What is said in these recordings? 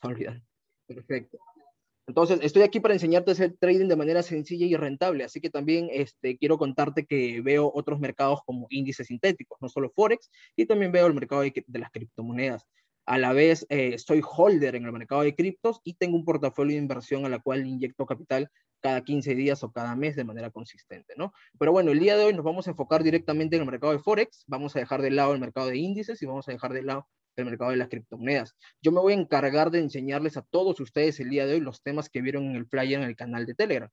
olvidar. Perfecto. Entonces, estoy aquí para enseñarte a hacer trading de manera sencilla y rentable, así que también este, quiero contarte que veo otros mercados como índices sintéticos, no solo Forex, y también veo el mercado de, las criptomonedas. A la vez, eh, soy holder en el mercado de criptos y tengo un portafolio de inversión a la cual inyecto capital cada 15 días o cada mes de manera consistente, ¿no? Pero bueno, el día de hoy nos vamos a enfocar directamente en el mercado de Forex, vamos a dejar de lado el mercado de índices y vamos a dejar de lado del mercado de las criptomonedas. Yo me voy a encargar de enseñarles a todos ustedes el día de hoy los temas que vieron en el flyer en el canal de Telegram.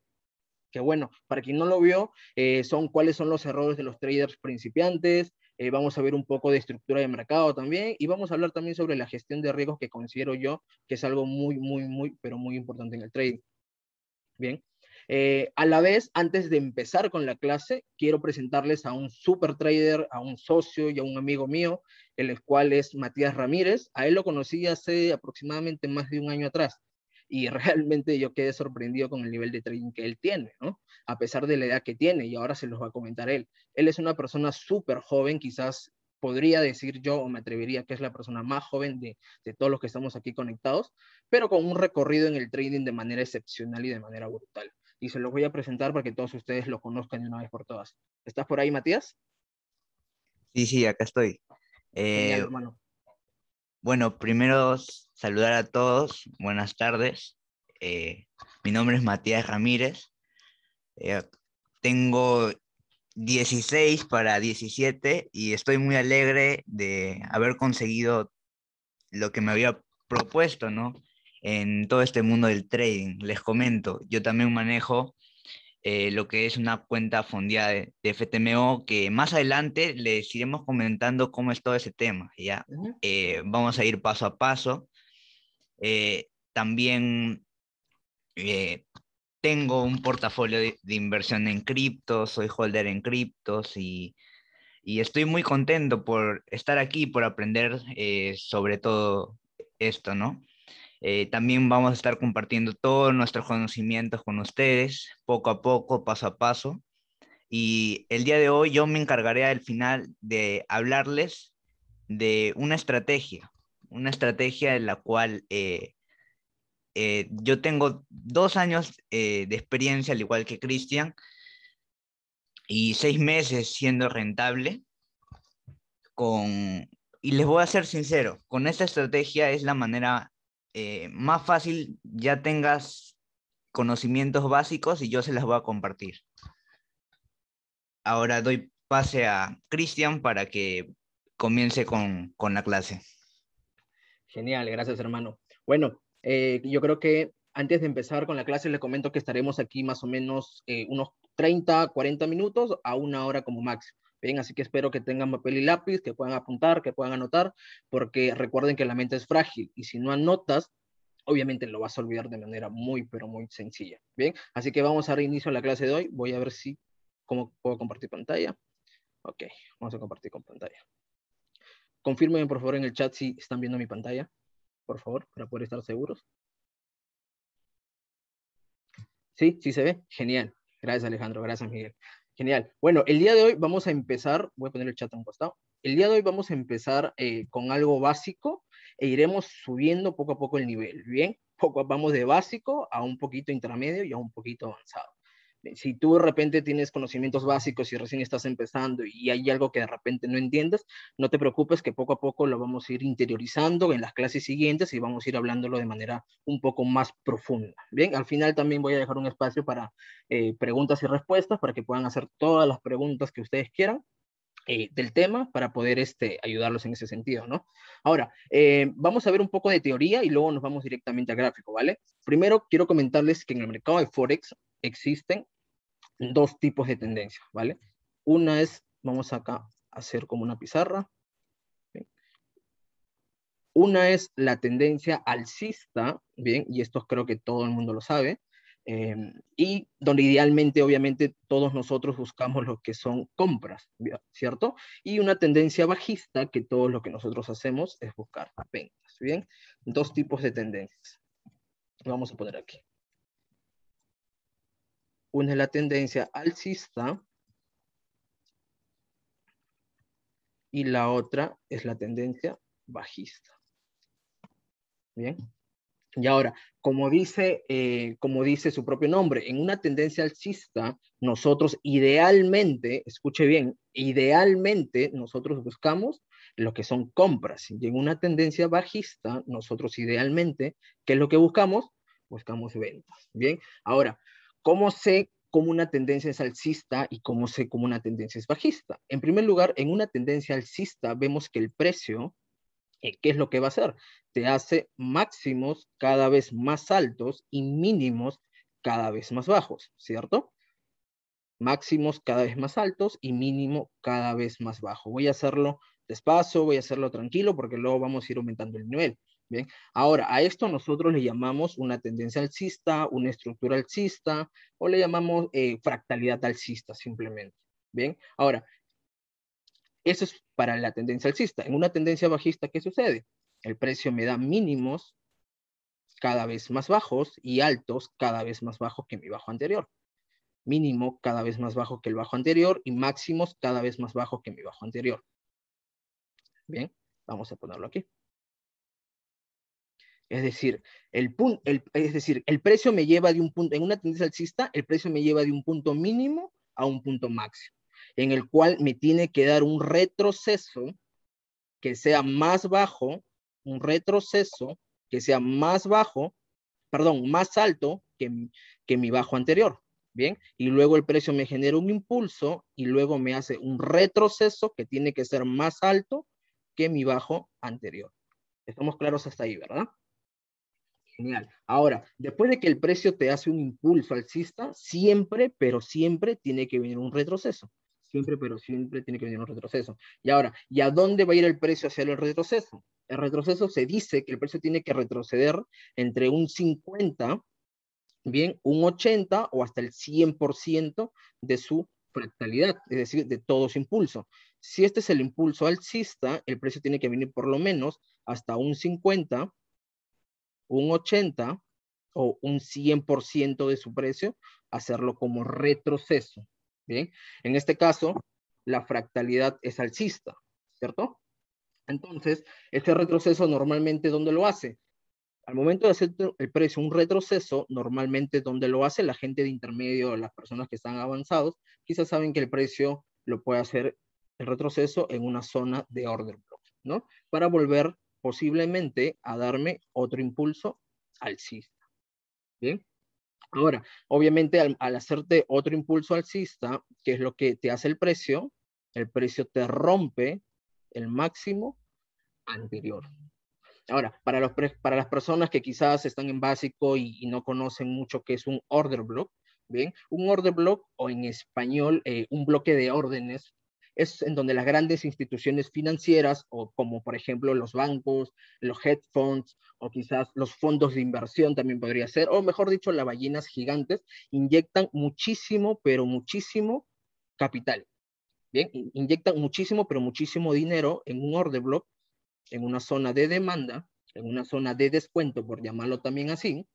Que bueno, para quien no lo vio, eh, son cuáles son los errores de los traders principiantes, eh, vamos a ver un poco de estructura de mercado también y vamos a hablar también sobre la gestión de riesgos que considero yo que es algo muy, muy, muy, pero muy importante en el trading. Bien. Eh, a la vez, antes de empezar con la clase, quiero presentarles a un super trader, a un socio y a un amigo mío el cual es Matías Ramírez. A él lo conocí hace aproximadamente más de un año atrás y realmente yo quedé sorprendido con el nivel de trading que él tiene, ¿no? A pesar de la edad que tiene y ahora se los va a comentar él. Él es una persona súper joven, quizás podría decir yo o me atrevería que es la persona más joven de, de, todos los que estamos aquí conectados, pero con un recorrido en el trading de manera excepcional y de manera brutal. Y se los voy a presentar para que todos ustedes lo conozcan de una vez por todas. ¿Estás por ahí, Matías? Sí, sí, acá estoy. Eh, bueno, primero saludar a todos. Buenas tardes. Eh, mi nombre es Matías Ramírez. Eh, tengo 16 para 17 y estoy muy alegre de haber conseguido lo que me había propuesto, ¿no? En todo este mundo del trading. Les comento, yo también manejo eh, lo que es una cuenta fundida de, FTMO, que más adelante les iremos comentando cómo es todo ese tema, ¿ya? Eh, vamos a ir paso a paso. Eh, también tengo un portafolio de, inversión en cripto, soy holder en criptos y, y, estoy muy contento por estar aquí, por aprender sobre todo esto, ¿no? Eh, también vamos a estar compartiendo todos nuestros conocimientos con ustedes, poco a poco, paso a paso. Y el día de hoy yo me encargaré al final de hablarles de una estrategia, una estrategia en la cual eh, eh, yo tengo dos años de experiencia, al igual que Cristian, y seis meses siendo rentable. Con, y les voy a ser sincero, con esta estrategia es la manera eh, más fácil ya tengas conocimientos básicos y yo se las voy a compartir. Ahora doy pase a Cristian para que comience con, la clase. Genial, gracias hermano. Bueno, eh, yo creo que antes de empezar con la clase le comento que estaremos aquí más o menos eh, unos 30, 40 minutos a una hora como máximo. Bien, así que espero que tengan papel y lápiz, que puedan apuntar, que puedan anotar, porque recuerden que la mente es frágil y si no anotas, obviamente lo vas a olvidar de manera muy, pero muy sencilla. Bien, así que vamos a dar inicio a la clase de hoy. Voy a ver si, cómo puedo compartir pantalla. Ok, vamos a compartir con pantalla. Confírmenme, por favor, en el chat si están viendo mi pantalla, por favor, para poder estar seguros. ¿Sí? ¿Sí se ve? Genial. Gracias, Alejandro. Gracias, Miguel. Genial. Bueno, el día de hoy vamos a empezar, voy a poner el chat a un costado. El día de hoy vamos a empezar eh, con algo básico e iremos subiendo poco a poco el nivel, ¿bien? Poco, vamos de básico a un poquito intermedio y a un poquito avanzado si tú de repente tienes conocimientos básicos y recién estás empezando y hay algo que de repente no entiendes, no te preocupes que poco a poco lo vamos a ir interiorizando en las clases siguientes y vamos a ir hablándolo de manera un poco más profunda. Bien, al final también voy a dejar un espacio para eh, preguntas y respuestas para que puedan hacer todas las preguntas que ustedes quieran. Eh, del tema para poder este, ayudarlos en ese sentido, ¿no? Ahora, eh, vamos a ver un poco de teoría y luego nos vamos directamente al gráfico, ¿vale? Primero, quiero comentarles que en el mercado de Forex existen dos tipos de tendencias, ¿vale? Una es, vamos acá a hacer como una pizarra. Una es la tendencia alcista, ¿bien? Y esto creo que todo el mundo lo sabe. Em, y donde idealmente, obviamente, todos nosotros buscamos lo que son compras, ¿cierto? Y una tendencia bajista que todo lo que nosotros hacemos es buscar ventas, ¿bien? Dos tipos de tendencias. vamos a poner aquí. Una es la tendencia alcista y la otra es la tendencia bajista. Bien. Y ahora, como dice, eh, como dice su propio nombre, en una tendencia alcista, nosotros idealmente, escuche bien, idealmente nosotros buscamos lo que son compras. Y en una tendencia bajista, nosotros idealmente, ¿qué es lo que buscamos? Buscamos ventas. Bien, ahora, ¿Cómo sé cómo una tendencia es alcista y cómo sé cómo una tendencia es bajista? En primer lugar, en una tendencia alcista vemos que el precio, eh, ¿qué es lo que va a hacer? Te hace máximos cada vez más altos y mínimos cada vez más bajos, ¿cierto? Máximos cada vez más altos y mínimo cada vez más bajo. Voy a hacerlo despacio, voy a hacerlo tranquilo porque luego vamos a ir aumentando el nivel. Bien, ahora a esto nosotros le llamamos una tendencia alcista, una estructura alcista o le llamamos eh, fractalidad alcista simplemente. Bien, ahora, eso es para la tendencia alcista. En una tendencia bajista, ¿qué sucede? El precio me da mínimos cada vez más bajos y altos cada vez más bajos que mi bajo anterior. Mínimo cada vez más bajo que el bajo anterior y máximos cada vez más bajos que mi bajo anterior. Bien, vamos a ponerlo aquí. Es decir, el, es decir, el precio me lleva de un punto, en una tendencia alcista, el precio me lleva de un punto mínimo a un punto máximo, en el cual me tiene que dar un retroceso que sea más bajo, un retroceso que sea más bajo, perdón, más alto que, que mi bajo anterior. Bien, y luego el precio me genera un impulso y luego me hace un retroceso que tiene que ser más alto que mi bajo anterior. Estamos claros hasta ahí, ¿verdad? genial. Ahora, después de que el precio te hace un impulso alcista, siempre, pero siempre tiene que venir un retroceso. Siempre, pero siempre tiene que venir un retroceso. Y ahora, ¿y a dónde va a ir el precio hacia el retroceso? El retroceso se dice que el precio tiene que retroceder entre un 50, bien, un 80 o hasta el 100% de su fractalidad, es decir, de todo su impulso. Si este es el impulso alcista, el precio tiene que venir por lo menos hasta un 50 un 80 o un 100% de su precio, hacerlo como retroceso. Bien, en este caso, la fractalidad es alcista, ¿cierto? Entonces, este retroceso normalmente, ¿dónde lo hace? Al momento de hacer el precio un retroceso, normalmente donde lo hace la gente de intermedio, las personas que están avanzados, quizás saben que el precio lo puede hacer el retroceso en una zona de order block, ¿no? Para volver posiblemente a darme otro impulso alcista. Bien. Ahora, obviamente al, hacerte otro impulso alcista, que es lo que te hace el precio, el precio te rompe el máximo anterior. Ahora, para, los para las personas que quizás están en básico y, no conocen mucho qué es un order block, bien, un order block o en español eh, un bloque de órdenes es en donde las grandes instituciones financieras, o como por ejemplo los bancos, los hedge funds, o quizás los fondos de inversión también podría ser, o mejor dicho, las ballenas gigantes, inyectan muchísimo, pero muchísimo capital. Bien, inyectan muchísimo, pero muchísimo dinero en un order block, en una zona de demanda, en una zona de descuento, por llamarlo también así,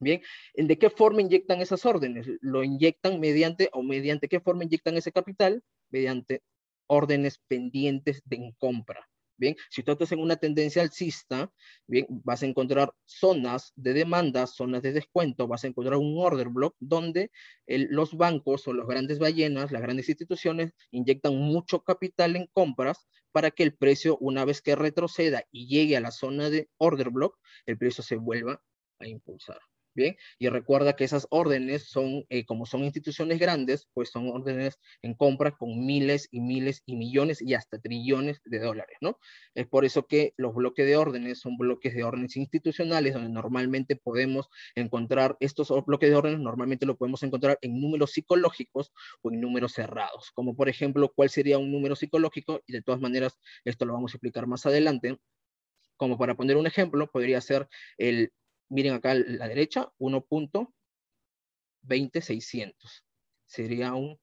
Bien, ¿de qué forma inyectan esas órdenes? Lo inyectan mediante o mediante qué forma inyectan ese capital? Mediante órdenes pendientes de compra. Bien, si tú estás en una tendencia alcista, bien, vas a encontrar zonas de demanda, zonas de descuento, vas a encontrar un order block donde los bancos o las grandes ballenas, las grandes instituciones inyectan mucho capital en compras para que el precio, una vez que retroceda y llegue a la zona de order block, el precio se vuelva a impulsar. Bien, y recuerda que esas órdenes son, eh, como son instituciones grandes, pues son órdenes en compra con miles y miles y millones y hasta trillones de dólares, ¿no? Es por eso que los bloques de órdenes son bloques de órdenes institucionales, donde normalmente podemos encontrar estos bloques de órdenes, normalmente lo podemos encontrar en números psicológicos o en números cerrados, como por ejemplo, cuál sería un número psicológico, y de todas maneras, esto lo vamos a explicar más adelante. Como para poner un ejemplo, podría ser el miren acá a la derecha, 1.20600. Sería un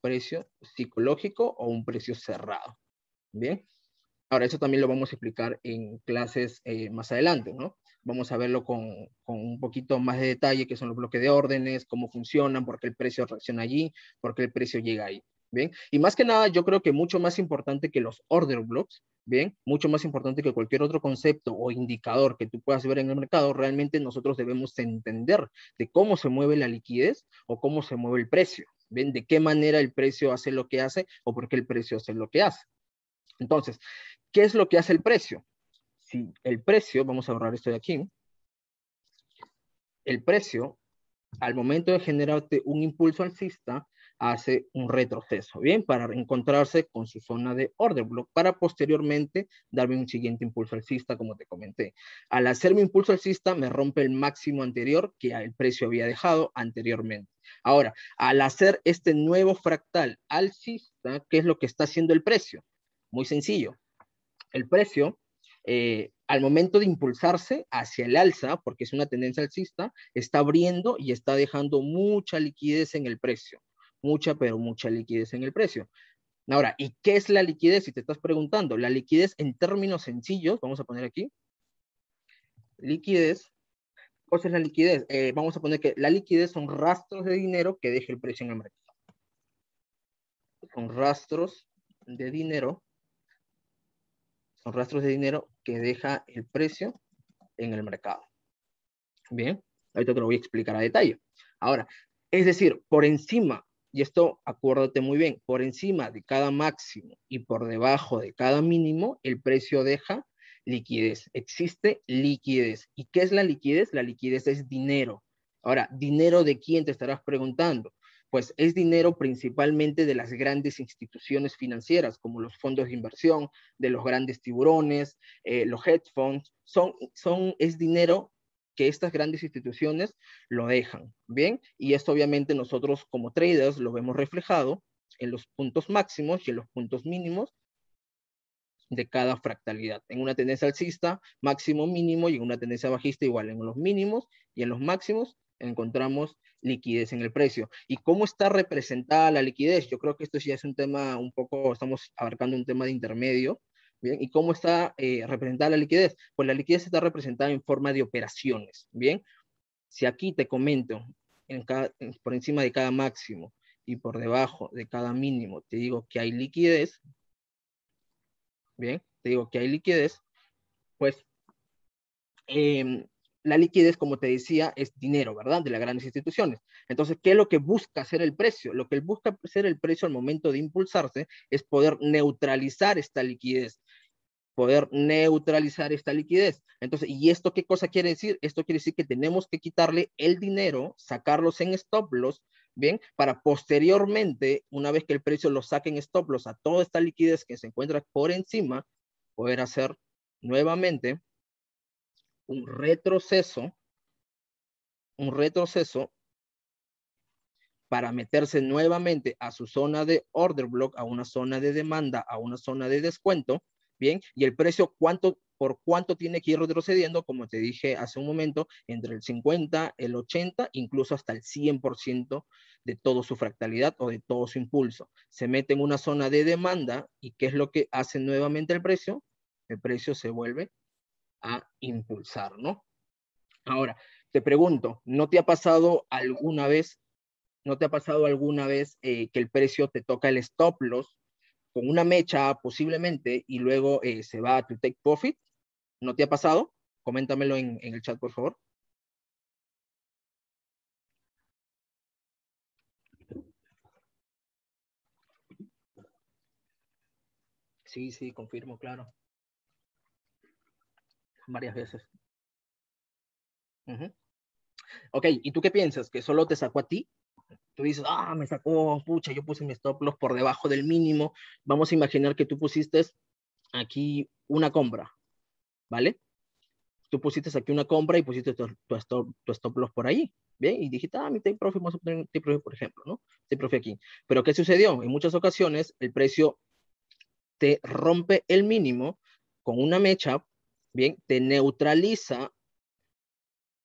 precio psicológico o un precio cerrado. Bien. Ahora, eso también lo vamos a explicar en clases eh, más adelante, ¿no? Vamos a verlo con, con, un poquito más de detalle, que son los bloques de órdenes, cómo funcionan, por qué el precio reacciona allí, por qué el precio llega ahí. ¿bien? Y más que nada, yo creo que mucho más importante que los order blocks, ¿bien? Mucho más importante que cualquier otro concepto o indicador que tú puedas ver en el mercado, realmente nosotros debemos entender de cómo se mueve la liquidez o cómo se mueve el precio, ¿Ven? De qué manera el precio hace lo que hace o por qué el precio hace lo que hace. Entonces, ¿qué es lo que hace el precio? Si el precio, vamos a borrar esto de aquí, el precio, al momento de generarte un impulso alcista, hace un retroceso, ¿bien? Para encontrarse con su zona de order block, para posteriormente darme un siguiente impulso alcista, como te comenté. Al hacer mi impulso alcista, me rompe el máximo anterior que el precio había dejado anteriormente. Ahora, al hacer este nuevo fractal alcista, ¿qué es lo que está haciendo el precio? Muy sencillo. El precio, eh, al momento de impulsarse hacia el alza, porque es una tendencia alcista, está abriendo y está dejando mucha liquidez en el precio mucha, pero mucha liquidez en el precio. Ahora, ¿y qué es la liquidez? Si te estás preguntando, la liquidez en términos sencillos, vamos a poner aquí, liquidez, ¿cuál es la liquidez? Eh, vamos a poner que la liquidez son rastros de dinero que deja el precio en el mercado. Son rastros de dinero, son rastros de dinero que deja el precio en el mercado. Bien, ahorita te lo voy a explicar a detalle. Ahora, es decir, por encima y esto acuérdate muy bien, por encima de cada máximo y por debajo de cada mínimo, el precio deja liquidez. Existe liquidez. ¿Y qué es la liquidez? La liquidez es dinero. Ahora, ¿dinero de quién te estarás preguntando? Pues es dinero principalmente de las grandes instituciones financieras, como los fondos de inversión, de los grandes tiburones, eh, los hedge funds. Son, son, es dinero que estas grandes instituciones lo dejan, ¿bien? Y esto obviamente nosotros como traders lo vemos reflejado en los puntos máximos y en los puntos mínimos de cada fractalidad. En una tendencia alcista, máximo, mínimo, y en una tendencia bajista, igual en los mínimos y en los máximos encontramos liquidez en el precio. ¿Y cómo está representada la liquidez? Yo creo que esto ya es un tema un poco, estamos abarcando un tema de intermedio, ¿Y cómo está eh, representada la liquidez? Pues la liquidez está representada en forma de operaciones, ¿bien? Si aquí te comento, por encima de cada máximo y por debajo de cada mínimo, te digo que hay liquidez, ¿bien? Te digo que hay liquidez, pues em, la liquidez, como te decía, es dinero, ¿verdad? De las grandes instituciones. Entonces, ¿qué es lo que busca hacer el precio? Lo que busca hacer el precio al momento de impulsarse es poder neutralizar esta liquidez poder neutralizar esta liquidez. Entonces, ¿y esto qué cosa quiere decir? Esto quiere decir que tenemos que quitarle el dinero, sacarlos en stop loss, ¿bien? Para posteriormente, una vez que el precio lo saque en stop loss a toda esta liquidez que se encuentra por encima, poder hacer nuevamente un retroceso, un retroceso para meterse nuevamente a su zona de order block, a una zona de demanda, a una zona de descuento, Bien, y el precio, ¿cuánto por cuánto tiene que ir retrocediendo, como te dije hace un momento, entre el 50, el 80, incluso hasta el 100% de toda su fractalidad o de todo su impulso. Se mete en una zona de demanda y ¿qué es lo que hace nuevamente el precio? El precio se vuelve a impulsar, ¿no? Ahora, te pregunto, ¿no te ha pasado alguna vez, no te ha pasado alguna vez eh, que el precio te toca el stop loss con una mecha posiblemente y luego eh, se va a tu take profit. ¿No te ha pasado? Coméntamelo en, el chat, por favor. Sí, sí, confirmo, claro. Varias veces. Ok, ¿y tú qué piensas? ¿Que solo te sacó a ti? Tú dices, ah, me sacó, pucha, yo puse mi stop loss por debajo del mínimo. Vamos a imaginar que tú pusiste aquí una compra, ¿vale? Tú pusiste aquí una compra y pusiste tu, stop, loss por ahí, ¿bien? Y dijiste, ah, mi take profit, vamos a poner un take por ejemplo, ¿no? Take profit aquí. Pero ¿qué sucedió? En muchas ocasiones el precio te rompe el mínimo con una mecha, ¿bien? Te neutraliza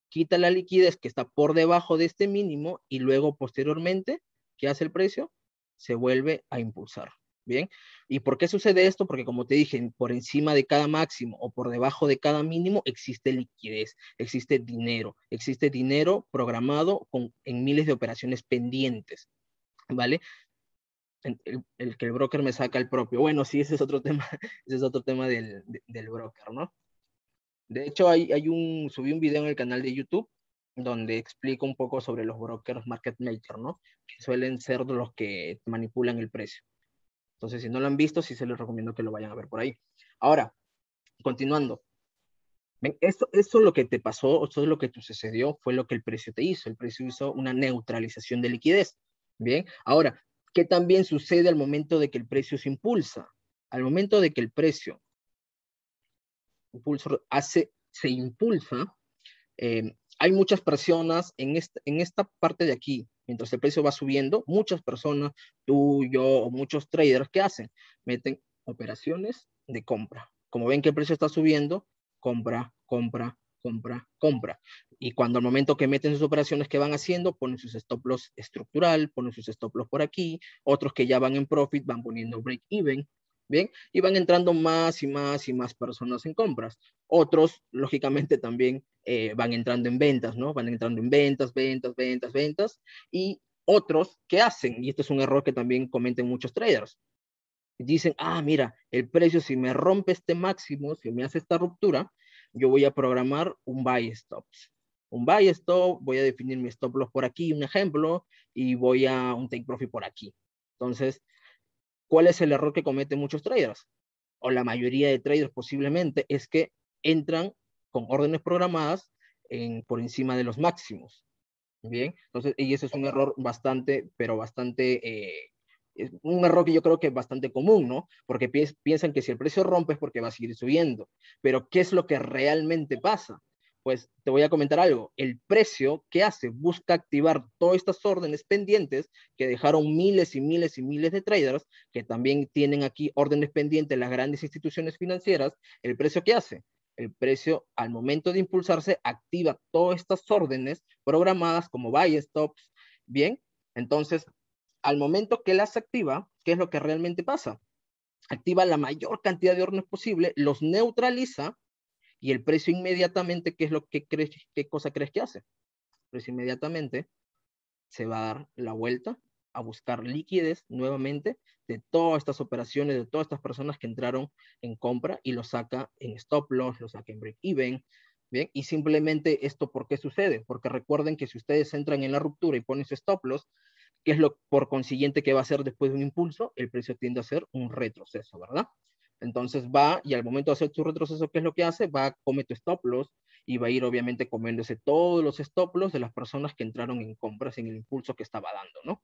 quita la liquidez que está por debajo de este mínimo y luego posteriormente, ¿qué hace el precio? Se vuelve a impulsar. Bien, ¿y por qué sucede esto? Porque como te dije, por encima de cada máximo o por debajo de cada mínimo existe liquidez, existe dinero, existe dinero programado con, en miles de operaciones pendientes, ¿vale? El, que el broker me saca el propio. Bueno, sí, ese es otro tema, es otro tema del broker, ¿no? De hecho, hay, hay un, subí un video en el canal de YouTube donde explico un poco sobre los brokers market maker, ¿no? Que suelen ser los que manipulan el precio. Entonces, si no lo han visto, sí se les recomiendo que lo vayan a ver por ahí. Ahora, continuando. esto, esto es lo que te pasó, esto es lo que te sucedió, fue lo que el precio te hizo. El precio hizo una neutralización de liquidez. Bien, ahora, ¿qué también sucede al momento de que el precio se impulsa? Al momento de que el precio hace, se impulsa, eh, hay muchas personas en, esta, en esta parte de aquí, mientras el precio va subiendo, muchas personas, tú, yo muchos traders, ¿qué hacen? Meten operaciones de compra. Como ven que el precio está subiendo, compra, compra, compra, compra. Y cuando al momento que meten sus operaciones que van haciendo, ponen sus stop loss estructural, ponen sus stop loss por aquí, otros que ya van en profit van poniendo break even, ¿bien? Y van entrando más y más y más personas en compras. Otros, lógicamente, también eh, van entrando en ventas, ¿no? Van entrando en ventas, ventas, ventas, ventas. Y otros, ¿qué hacen? Y este es un error que también comentan muchos traders. Dicen, ah, mira, el precio, si me rompe este máximo, si me hace esta ruptura, yo voy a programar un buy stop. Un buy stop, voy a definir mi stop loss por aquí, un ejemplo, y voy a un take profit por aquí. Entonces, ¿Cuál es el error que cometen muchos traders? O la mayoría de traders posiblemente es que entran con órdenes programadas por encima de los máximos. Bien, entonces, y eso es un error bastante, pero bastante, eh, un error que yo creo que es bastante común, ¿no? Porque piensan que si el precio rompe es porque va a seguir subiendo, pero ¿qué es lo que realmente pasa? pues te voy a comentar algo. El precio que hace busca activar todas estas órdenes pendientes que dejaron miles y miles y miles de traders, que también tienen aquí órdenes pendientes las grandes instituciones financieras. El precio que hace, el precio al momento de impulsarse activa todas estas órdenes programadas como buy stops. Bien, entonces al momento que las activa, ¿qué es lo que realmente pasa? Activa la mayor cantidad de órdenes posible, los neutraliza y el precio inmediatamente, ¿qué es lo que crees, qué cosa crees que hace? El precio inmediatamente se va a dar la vuelta a buscar liquidez nuevamente de todas estas operaciones, de todas estas personas que entraron en compra y lo saca en stop loss, lo saca en break even, ¿bien? Y simplemente esto, ¿por qué sucede? Porque recuerden que si ustedes entran en la ruptura y ponen su stop loss, ¿qué es lo por consiguiente que va a ser después de un impulso? El precio tiende a ser un retroceso, ¿verdad? Entonces va y al momento de hacer tu retroceso, ¿qué es lo que hace? Va, come tu stop loss y va a ir obviamente comiéndose todos los stop loss de las personas que entraron en compras en el impulso que estaba dando, ¿no?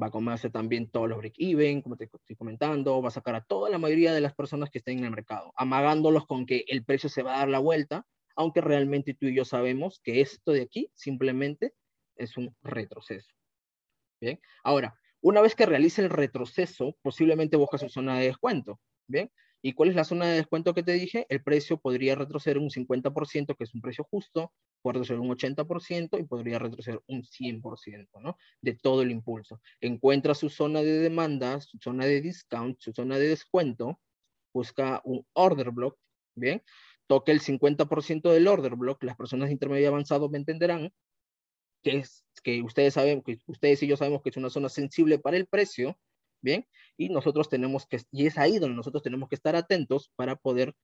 Va a comerse también todos los break-even, como te estoy comentando, va a sacar a toda la mayoría de las personas que estén en el mercado, amagándolos con que el precio se va a dar la vuelta, aunque realmente tú y yo sabemos que esto de aquí simplemente es un retroceso. Bien, ahora, una vez que realice el retroceso, posiblemente busca su zona de descuento, ¿bien? ¿Y cuál es la zona de descuento que te dije? El precio podría retroceder un 50%, que es un precio justo, puede retroceder un 80% y podría retroceder un 100%, ¿no? De todo el impulso. Encuentra su zona de demanda, su zona de discount, su zona de descuento, busca un order block, ¿bien? Toque el 50% del order block, las personas de intermedio avanzado me entenderán, que, es, que ustedes saben, que ustedes y yo sabemos que es una zona sensible para el precio, ¿bien? Y nosotros tenemos que, y es ahí donde nosotros tenemos que estar atentos para poder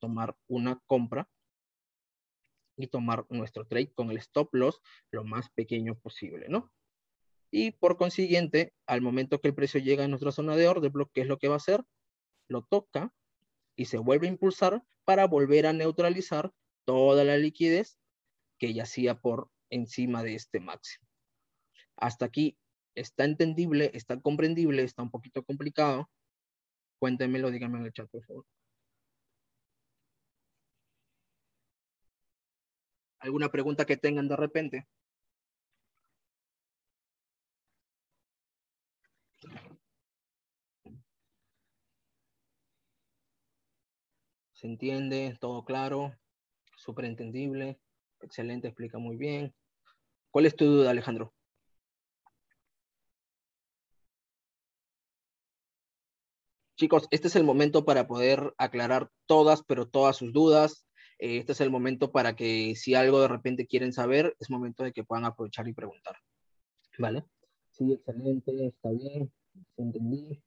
tomar una compra y tomar nuestro trade con el stop loss lo más pequeño posible, ¿no? Y por consiguiente, al momento que el precio llega a nuestra zona de order block, ¿qué es lo que va a hacer? Lo toca y se vuelve a impulsar para volver a neutralizar toda la liquidez que yacía por encima de este máximo. Hasta aquí está entendible, está comprendible, está un poquito complicado. Cuéntemelo, díganme en el chat, por favor. ¿Alguna pregunta que tengan de repente? ¿Se entiende? ¿Todo claro? Súper entendible. Excelente, explica muy bien. ¿Cuál es tu duda, Alejandro? Chicos, este es el momento para poder aclarar todas, pero todas sus dudas. Eh, este es el momento para que si algo de repente quieren saber, es momento de que puedan aprovechar y preguntar. ¿Vale? Sí, excelente, está bien, entendí.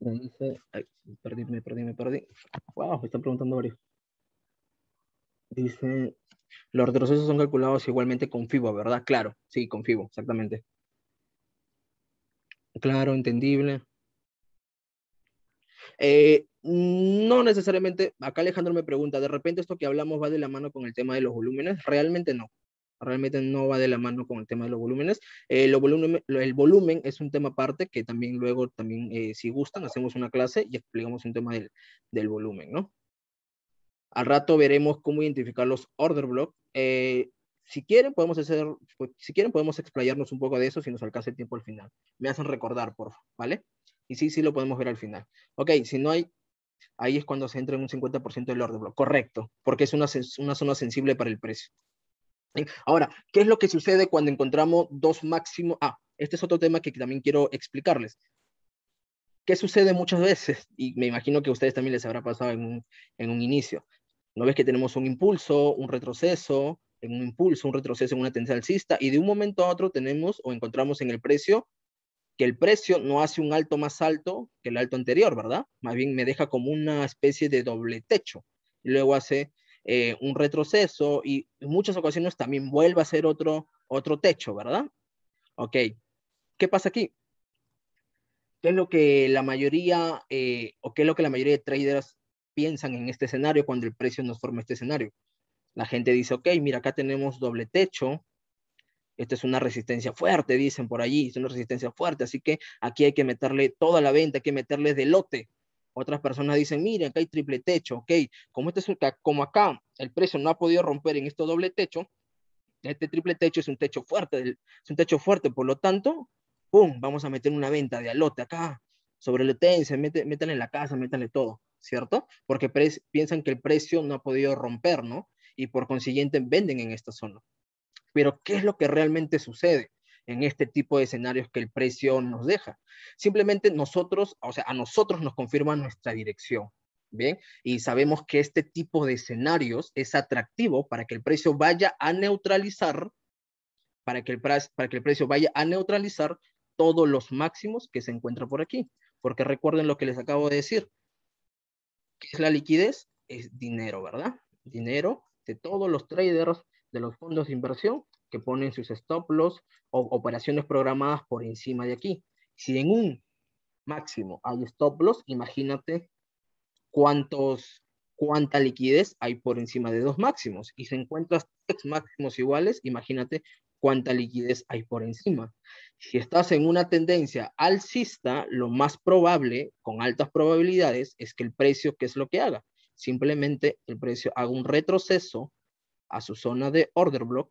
Me dice, ay, perdí, me perdí, me perdí. Wow, me están preguntando varios. Dice, los retrocesos son calculados igualmente con FIBO, ¿verdad? Claro, sí, con FIBO, exactamente. Claro, entendible. Eh, no necesariamente, acá Alejandro me pregunta, ¿de repente esto que hablamos va de la mano con el tema de los volúmenes? Realmente no. Realmente no va de la mano con el tema de los volúmenes. Eh, el volumen es un tema aparte que también luego, también eh, si gustan, hacemos una clase y explicamos un tema del, del volumen, ¿no? Al rato veremos cómo identificar los order block. Eh, si quieren, podemos hacer, pues, si quieren, podemos explayarnos un poco de eso si nos alcanza el tiempo al final. Me hacen recordar, por ¿vale? Y sí, sí lo podemos ver al final. Ok, si no hay, ahí es cuando se entra en un 50% del order block. Correcto, porque es una, zona sensible para el precio. Ahora, ¿qué es lo que sucede cuando encontramos dos máximos? Ah, este es otro tema que también quiero explicarles. ¿Qué sucede muchas veces? Y me imagino que a ustedes también les habrá pasado en un inicio. ¿No ves que tenemos un impulso, un retroceso, un impulso, un retroceso, en una tendencia alcista y de un momento a otro tenemos o encontramos en el precio que el precio no hace un alto más alto que el alto anterior, ¿verdad? Más bien me deja como una especie de doble techo. Y luego hace eh, un retroceso y en muchas ocasiones también vuelve a ser otro, otro techo, ¿verdad? Ok, ¿qué pasa aquí? ¿Qué es lo que la mayoría, eh, o qué es lo que la mayoría de traders piensan en este escenario cuando el precio nos forma este escenario. La gente dice, ok, mira, acá tenemos doble techo, esta es una resistencia fuerte, dicen por allí, es una resistencia fuerte, así que aquí hay que meterle toda la venta, hay que meterle de lote. Otras personas dicen, mira acá hay triple techo, ok, como, este es como acá el precio no ha podido romper en este doble techo, este triple techo es un techo fuerte, es un techo fuerte, por lo tanto, ¡pum!, vamos a meter una venta de alote acá, sobre el mete, métanle en la casa, metanle todo. ¿cierto? Porque piensan que el precio no ha podido romper, ¿no? Y por consiguiente venden en esta zona. Pero, ¿qué es lo que realmente sucede? en este tipo de escenarios que el precio nos deja. Simplemente nosotros, o sea, a nosotros nos confirma nuestra dirección, ¿bien? Y sabemos que este tipo de escenarios es atractivo para que el precio vaya a neutralizar, para que el, para que el precio vaya a neutralizar todos los máximos que se encuentran por aquí. Porque recuerden lo que les acabo de decir, ¿Qué es la liquidez? Es dinero, ¿verdad? Dinero de todos los traders de los fondos de inversión que ponen sus stop loss o operaciones programadas por encima de aquí. Si en un máximo hay stop loss, imagínate cuántos, cuánta liquidez hay por encima de dos máximos. Y si encuentras tres máximos iguales, imagínate cuánta liquidez hay por encima. Si estás en una tendencia alcista, lo más probable, con altas probabilidades, es que el precio, ¿qué es lo que haga? Simplemente el precio haga un retroceso a su zona de order block,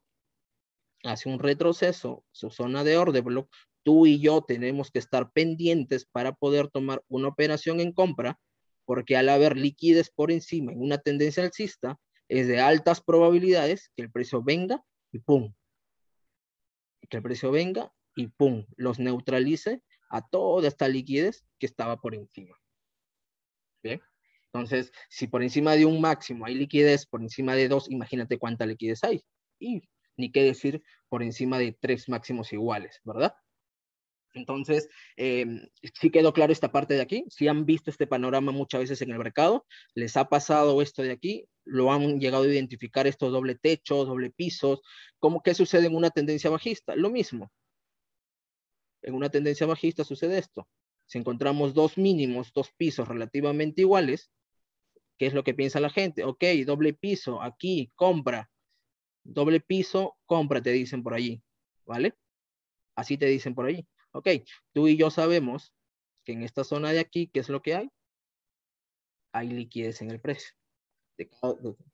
hace un retroceso, su zona de order block, tú y yo tenemos que estar pendientes para poder tomar una operación en compra, porque al haber liquidez por encima en una tendencia alcista, es de altas probabilidades que el precio venga y pum, que el precio venga y pum, los neutralice a toda esta liquidez que estaba por encima. Bien. Entonces, si por encima de un máximo hay liquidez, por encima de dos, imagínate cuánta liquidez hay. Y ni qué decir por encima de tres máximos iguales, ¿verdad? Entonces, eh, sí quedó claro esta parte de aquí, si han visto este panorama muchas veces en el mercado, les ha pasado esto de aquí, lo han llegado a identificar estos doble techos, doble pisos, ¿cómo que sucede en una tendencia bajista? Lo mismo. En una tendencia bajista sucede esto. Si encontramos dos mínimos, dos pisos relativamente iguales, ¿qué es lo que piensa la gente? Ok, doble piso, aquí, compra. Doble piso, compra, te dicen por allí, ¿vale? Así te dicen por allí. Ok, tú y yo sabemos que en esta zona de aquí, ¿qué es lo que hay? Hay liquidez en el precio.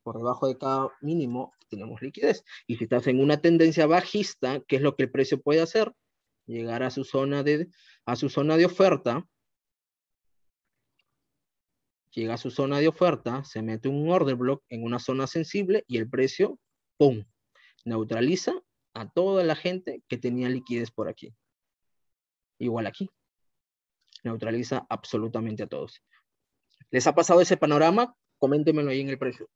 por debajo de cada mínimo tenemos liquidez. Y si estás en una tendencia bajista, ¿qué es lo que el precio puede hacer? Llegar a su zona de, a su zona de oferta. Llega a su zona de oferta, se mete un order block en una zona sensible y el precio, ¡pum! Neutraliza a toda la gente que tenía liquidez por aquí igual aquí. Neutraliza absolutamente a todos. ¿Les ha pasado ese panorama? Coméntemelo ahí en el precio.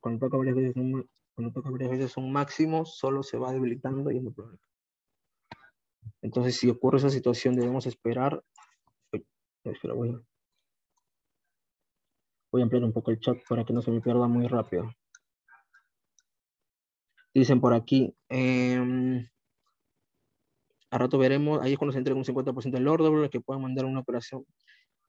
Cuando toca varias veces un, máximo, solo se va debilitando y es problema. Entonces, si ocurre esa situación, debemos esperar. voy, a... ampliar un poco el chat para que no se me pierda muy rápido. Dicen por aquí, em, a rato veremos, ahí es cuando se entrega un 50% del order, el que puedan mandar una operación,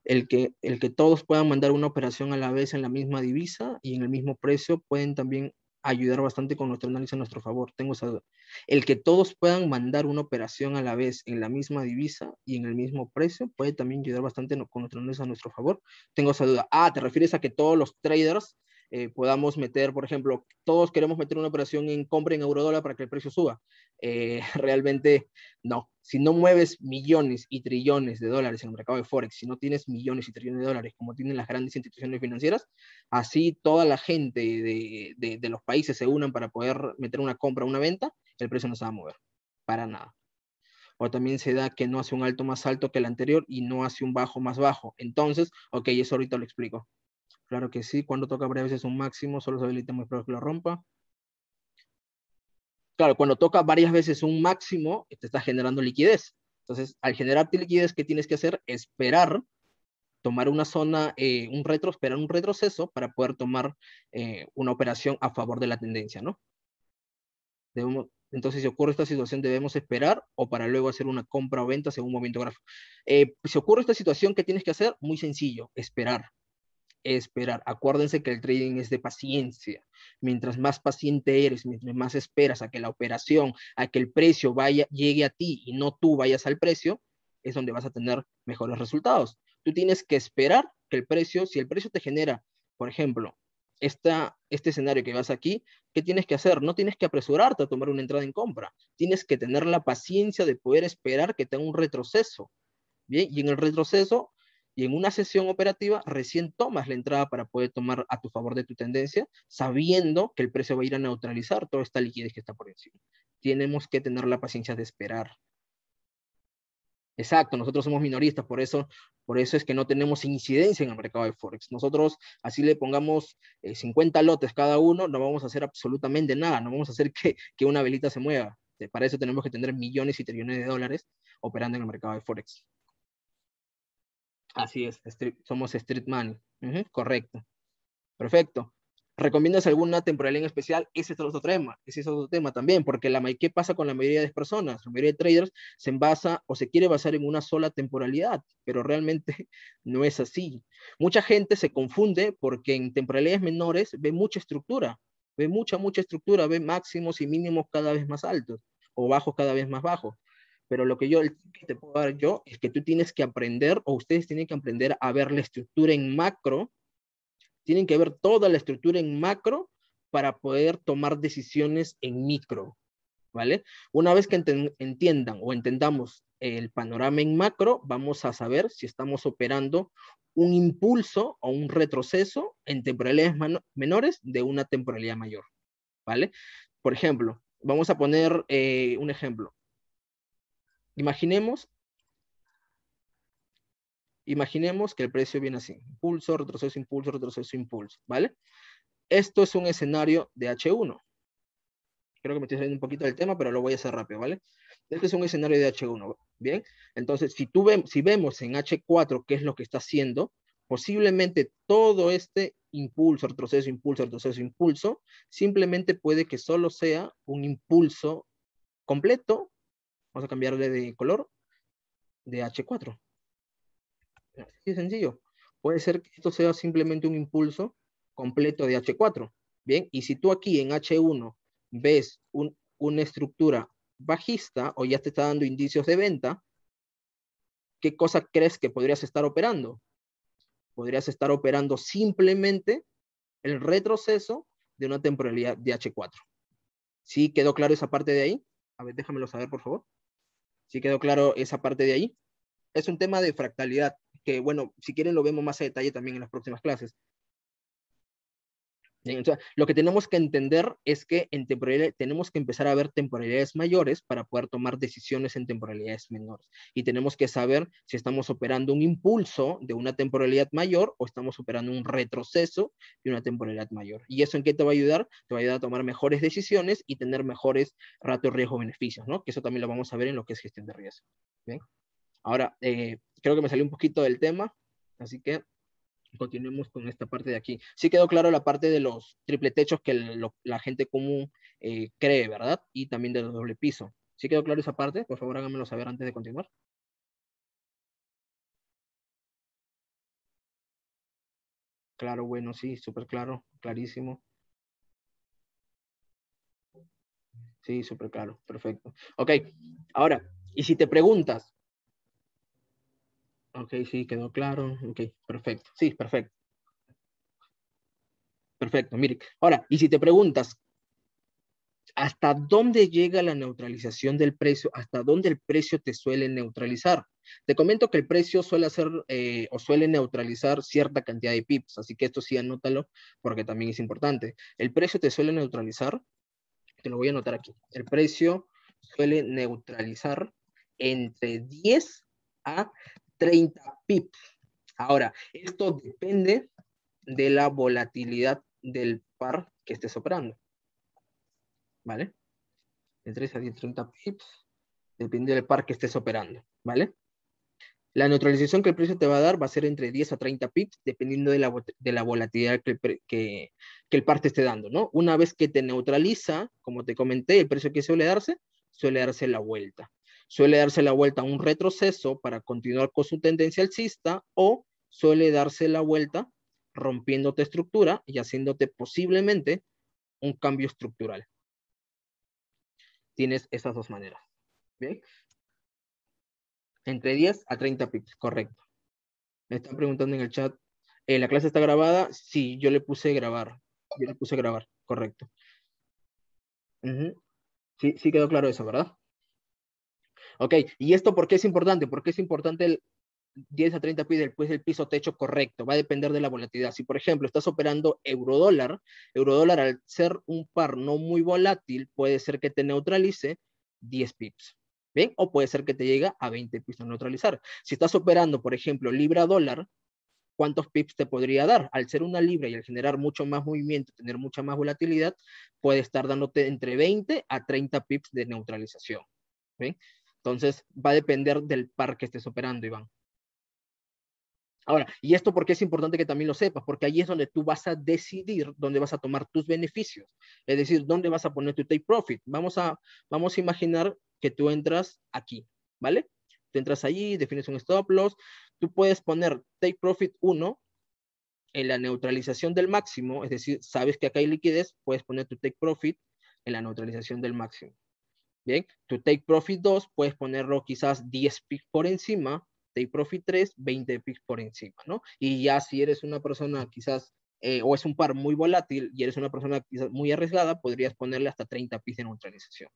el que, el que todos puedan mandar una operación a la vez en la misma divisa y en el mismo precio, pueden también ayudar bastante con nuestro análisis a nuestro favor. Tengo esa duda. El que todos puedan mandar una operación a la vez en la misma divisa y en el mismo precio puede también ayudar bastante con nuestro análisis a nuestro favor. Tengo esa duda. Ah, te refieres a que todos los traders eh, podamos meter, por ejemplo, todos queremos meter una operación en compra en eurodólar para que el precio suba. Eh, realmente no. Si no mueves millones y trillones de dólares en el mercado de Forex, si no tienes millones y trillones de dólares como tienen las grandes instituciones financieras, así toda la gente de, de, de los países se unan para poder meter una compra, o una venta, el precio no se va a mover. Para nada o también se da que no hace un alto más alto que el anterior y no hace un bajo más bajo. Entonces, ok, eso ahorita lo explico. Claro que sí, cuando toca varias veces un máximo, solo se habilita muy pronto que lo rompa. Claro, cuando toca varias veces un máximo, te está generando liquidez. Entonces, al generarte liquidez, ¿qué tienes que hacer? Esperar, tomar una zona, eh, un retro, esperar un retroceso para poder tomar eh, una operación a favor de la tendencia, ¿no? entonces, si ocurre esta situación, debemos esperar o para luego hacer una compra o venta según un momento gráfico. Eh, si ocurre esta situación, ¿qué tienes que hacer? Muy sencillo, esperar esperar. Acuérdense que el trading es de paciencia. Mientras más paciente eres, mientras más esperas a que la operación, a que el precio vaya, llegue a ti y no tú vayas al precio, es donde vas a tener mejores resultados. Tú tienes que esperar que el precio, si el precio te genera, por ejemplo, esta, este escenario que vas aquí, ¿qué tienes que hacer? No tienes que apresurarte a tomar una entrada en compra. Tienes que tener la paciencia de poder esperar que tenga un retroceso. Bien, y en el retroceso y en una sesión operativa recién tomas la entrada para poder tomar a tu favor de tu tendencia, sabiendo que el precio va a ir a neutralizar toda esta liquidez que está por encima. Tenemos que tener la paciencia de esperar. Exacto, nosotros somos minoristas, por eso, por eso es que no tenemos incidencia en el mercado de Forex. Nosotros, así le pongamos 50 eh, lotes cada uno, no vamos a hacer absolutamente nada, no vamos a hacer que, que una velita se mueva. Para eso tenemos que tener millones y trillones de dólares operando en el mercado de Forex. Así es, somos Street Money. correcto. Perfecto. ¿Recomiendas alguna temporalidad en especial? Ese es otro tema, ese es otro tema también, porque la ¿qué pasa con la mayoría de personas? La mayoría de traders se basa o se quiere basar en una sola temporalidad, pero realmente no es así. Mucha gente se confunde porque en temporalidades menores ve mucha estructura, ve mucha, mucha estructura, ve máximos y mínimos cada vez más altos o bajos cada vez más bajos pero lo que yo te puedo dar yo es que tú tienes que aprender o ustedes tienen que aprender a ver la estructura en macro, tienen que ver toda la estructura en macro para poder tomar decisiones en micro, ¿vale? Una vez que entiendan o entendamos el panorama en macro, vamos a saber si estamos operando un impulso o un retroceso en temporalidades menores de una temporalidad mayor, ¿vale? Por ejemplo, vamos a poner eh, un ejemplo. Imaginemos, imaginemos que el precio viene así, impulso, retroceso, impulso, retroceso, impulso, ¿vale? Esto es un escenario de H1. Creo que me estoy saliendo un poquito del tema, pero lo voy a hacer rápido, ¿vale? Este es un escenario de H1, ¿bien? Entonces, si, tú si vemos en H4 qué es lo que está haciendo, posiblemente todo este impulso, retroceso, impulso, retroceso, impulso, simplemente puede que solo sea un impulso completo Vamos a cambiarle de color de H4. Así de sencillo. Puede ser que esto sea simplemente un impulso completo de H4. Bien, y si tú aquí en H1 ves una estructura bajista o ya te está dando indicios de venta, ¿qué cosa crees que podrías estar operando? Podrías estar operando simplemente el retroceso de una temporalidad de H4. ¿Sí quedó claro esa parte de ahí? A ver, déjamelo saber, por favor si quedó claro esa parte de ahí? Es un tema de fractalidad, que bueno, si quieren lo vemos más a detalle también en las próximas clases lo que tenemos que entender es que en tenemos que empezar a ver temporalidades mayores para poder tomar decisiones en temporalidades menores. Y tenemos que saber si estamos operando un impulso de una temporalidad mayor o estamos operando un retroceso de una temporalidad mayor. ¿Y eso en qué te va a ayudar? Te va a ayudar a tomar mejores decisiones y tener mejores ratios riesgo-beneficios, ¿no? Que eso también lo vamos a ver en lo que es gestión de riesgo. Ahora, eh, creo que me salió un poquito del tema, así que continuemos con esta parte de aquí. Sí quedó claro la parte de los triple techos que la gente común eh, cree, ¿verdad? Y también de los doble piso. ¿Sí quedó claro esa parte? Por favor, háganmelo saber antes de continuar. Claro, bueno, sí, súper claro, clarísimo. Sí, súper claro, perfecto. Ok, ahora, y si te preguntas, Ok, sí, quedó claro. Ok, perfecto. Sí, perfecto. Perfecto, mire. Ahora, y si te preguntas, ¿hasta dónde llega la neutralización del precio? ¿Hasta dónde el precio te suele neutralizar? Te comento que el precio suele hacer eh, o suele neutralizar cierta cantidad de pips, así que esto sí anótalo porque también es importante. El precio te suele neutralizar, te lo voy a anotar aquí, el precio suele neutralizar entre 10 a 30 pips. Ahora, esto depende de la volatilidad del par que estés operando. ¿Vale? Entre 3 a 10, 30 pips. Depende del par que estés operando. ¿Vale? La neutralización que el precio te va a dar va a ser entre 10 a 30 pips, dependiendo de la, volatilidad que, el par te esté dando, ¿no? Una vez que te neutraliza, como te comenté, el precio que suele darse, suele darse la vuelta, Suele darse la vuelta a un retroceso para continuar con su tendencia alcista o suele darse la vuelta rompiéndote estructura y haciéndote posiblemente un cambio estructural. Tienes esas dos maneras. ¿Bien? Entre 10 a 30 pips, correcto. Me están preguntando en el chat, eh, ¿la clase está grabada? Sí, yo le puse grabar. Yo le puse grabar, correcto. sí, sí quedó claro eso, ¿verdad? Ok, ¿y esto por qué es importante? Porque es importante el 10 a 30 pips? del, del piso techo correcto, va a depender de la volatilidad. Si, por ejemplo, estás operando eurodólar, eurodólar al ser un par no muy volátil, puede ser que te neutralice 10 pips. ¿Bien? O puede ser que te llegue a 20 pips a neutralizar. Si estás operando, por ejemplo, libra-dólar, cuántos pips te podría dar. Al ser una libra y al generar mucho más movimiento, tener mucha más volatilidad, puede estar dándote entre 20 a 30 pips de neutralización. ¿Bien? Entonces, va a depender del par que estés operando, Iván. Ahora, ¿y esto porque es importante que también lo sepas? Porque ahí es donde tú vas a decidir dónde vas a tomar tus beneficios, es decir, dónde vas a poner tu take profit. Vamos a, vamos a imaginar que tú entras aquí, ¿vale? Tú entras allí, defines un stop loss, tú puedes poner take profit 1 en la neutralización del máximo, es decir, sabes que acá hay liquidez, puedes poner tu take profit en la neutralización del máximo. Bien, tu take profit 2 puedes ponerlo quizás 10 pips por encima, take profit 3, 20 pips por encima, ¿no? Y ya si eres una persona quizás, eh, o es un par muy volátil y eres una persona quizás muy arriesgada, podrías ponerle hasta 30 pips de neutralización,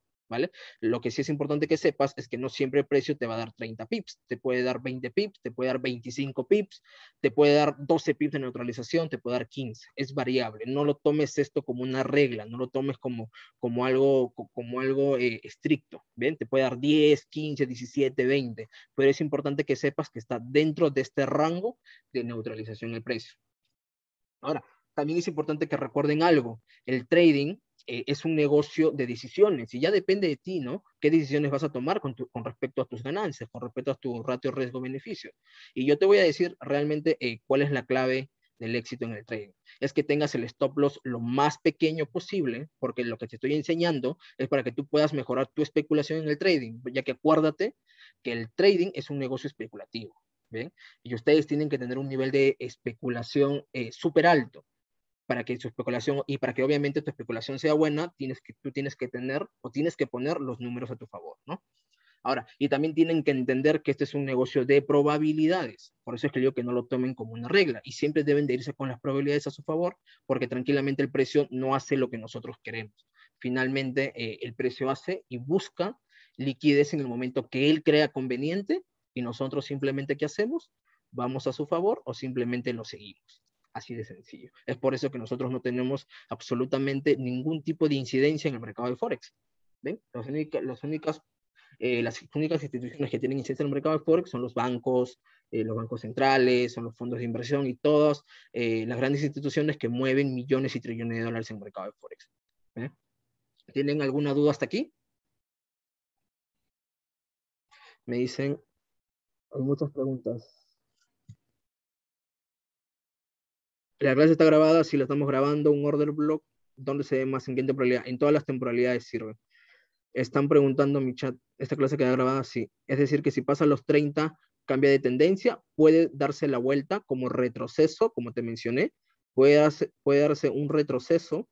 lo que sí es importante que sepas es que no siempre el precio te va a dar 30 pips, te puede dar 20 pips, te puede dar 25 pips, te puede dar 12 pips de neutralización, te puede dar 15, es variable, no lo tomes esto como una regla, no lo tomes como, como algo, como algo eh, estricto, Te puede dar 10, 15, 17, 20, pero es importante que sepas que está dentro de este rango de neutralización el precio. Ahora, también es importante que recuerden algo, el trading eh, es un negocio de decisiones y ya depende de ti, ¿no? ¿Qué decisiones vas a tomar con, respecto a tus ganancias, con respecto a tu ratio riesgo-beneficio? Y yo te voy a decir realmente eh, cuál es la clave del éxito en el trading. Es que tengas el stop loss lo más pequeño posible, porque lo que te estoy enseñando es para que tú puedas mejorar tu especulación en el trading, ya que acuérdate que el trading es un negocio especulativo. ¿bien? Y ustedes tienen que tener un nivel de especulación eh, súper alto para que su especulación y para que obviamente tu especulación sea buena, tienes que, tú tienes que tener o tienes que poner los números a tu favor, ¿no? Ahora, y también tienen que entender que este es un negocio de probabilidades. Por eso es que digo que no lo tomen como una regla y siempre deben de irse con las probabilidades a su favor porque tranquilamente el precio no hace lo que nosotros queremos. Finalmente, eh, el precio hace y busca liquidez en el momento que él crea conveniente y nosotros simplemente ¿qué hacemos? Vamos a su favor o simplemente lo seguimos. Así de sencillo. Es por eso que nosotros no tenemos absolutamente ningún tipo de incidencia en el mercado de Forex. ¿Ven? únicas, eh, las únicas instituciones que tienen incidencia en el mercado de Forex son los bancos, eh, los bancos centrales, son los fondos de inversión y todas eh, las grandes instituciones que mueven millones y trillones de dólares en el mercado de Forex. ¿Tienen alguna duda hasta aquí? Me dicen, hay muchas preguntas. La clase está grabada, si la estamos grabando, un order block, donde se ve más en qué temporalidad? En todas las temporalidades sirve. Están preguntando mi chat, ¿esta clase queda grabada? Sí. Es decir, que si pasa los 30, cambia de tendencia, puede darse la vuelta como retroceso, como te mencioné, puede darse, un retroceso.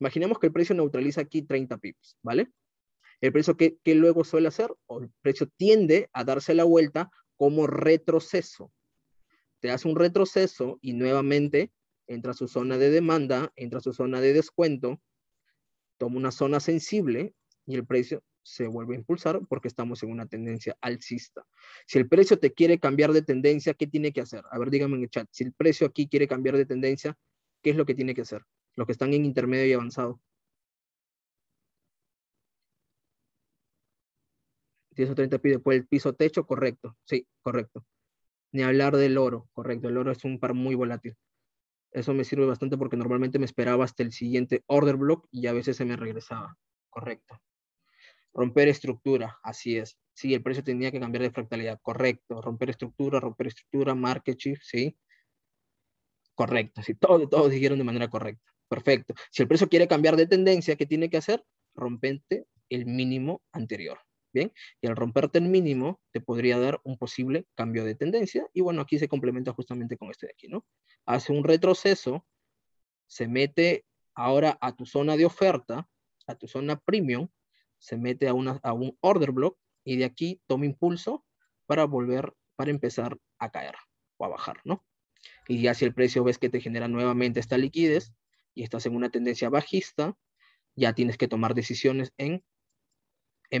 Imaginemos que el precio neutraliza aquí 30 pips, ¿vale? El precio que, luego suele hacer, o el precio tiende a darse la vuelta como retroceso te hace un retroceso y nuevamente entra a su zona de demanda, entra a su zona de descuento, toma una zona sensible y el precio se vuelve a impulsar porque estamos en una tendencia alcista. Si el precio te quiere cambiar de tendencia, ¿qué tiene que hacer? A ver, díganme en el chat, si el precio aquí quiere cambiar de tendencia, ¿qué es lo que tiene que hacer? Los que están en intermedio y avanzado. 130 pide por el piso techo, correcto. Sí, correcto. Ni hablar del oro, correcto. El oro es un par muy volátil. Eso me sirve bastante porque normalmente me esperaba hasta el siguiente order block y a veces se me regresaba. Correcto. Romper estructura, así es. Sí, el precio tenía que cambiar de fractalidad. Correcto. Romper estructura, romper estructura, market shift, sí. Correcto. Sí, todos, todos dijeron de manera correcta. Perfecto. Si el precio quiere cambiar de tendencia, ¿qué tiene que hacer? Rompente el mínimo anterior. ¿bien? Y al romperte el mínimo, te podría dar un posible cambio de tendencia. Y bueno, aquí se complementa justamente con este de aquí, ¿no? Hace un retroceso, se mete ahora a tu zona de oferta, a tu zona premium, se mete a, un order block y de aquí toma impulso para volver, para empezar a caer o a bajar, ¿no? Y ya si el precio ves que te genera nuevamente esta liquidez y estás en una tendencia bajista, ya tienes que tomar decisiones en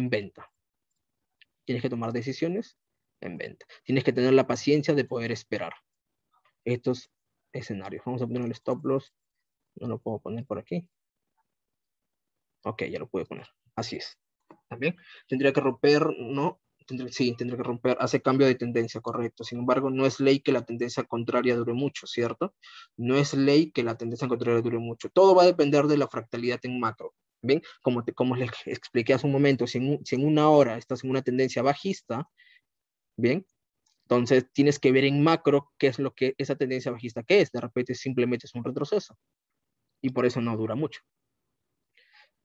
venta. Tienes que tomar decisiones en venta. Tienes que tener la paciencia de poder esperar estos escenarios. Vamos a poner el stop loss. No lo puedo poner por aquí. Ok, ya lo pude poner. Así es. También tendría que romper, ¿no? sí, tendría que romper. Hace cambio de tendencia, correcto. Sin embargo, no es ley que la tendencia contraria dure mucho, ¿cierto? No es ley que la tendencia contraria dure mucho. Todo va a depender de la fractalidad en macro. Bien, como, te, como les expliqué hace un momento, si en, una hora estás en una tendencia bajista, bien, entonces tienes que ver en macro qué es lo que esa tendencia bajista que es. De repente simplemente es un retroceso y por eso no dura mucho.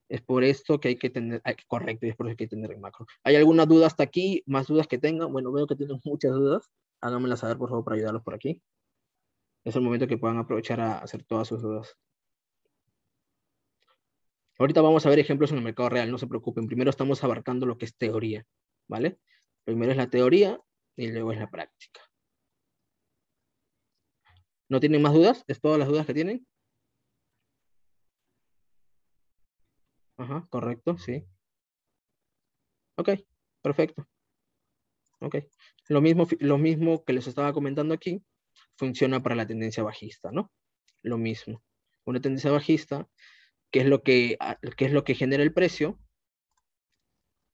Es por esto que hay que tener, hay, correcto, es por eso que hay que tener en macro. ¿Hay alguna duda hasta aquí? ¿Más dudas que tengan? Bueno, veo que tienen muchas dudas. Háganmelas saber, por favor, para ayudarlos por aquí. Es el momento que puedan aprovechar a hacer todas sus dudas. Ahorita vamos a ver ejemplos en el mercado real, no se preocupen. Primero estamos abarcando lo que es teoría, ¿vale? Primero es la teoría y luego es la práctica. ¿No tienen más dudas? ¿Es todas las dudas que tienen? Ajá, correcto, sí. Ok, perfecto. Ok, lo mismo, lo mismo que les estaba comentando aquí funciona para la tendencia bajista, ¿no? Lo mismo. Una tendencia bajista ¿Qué es lo ah, que, es lo que genera el precio?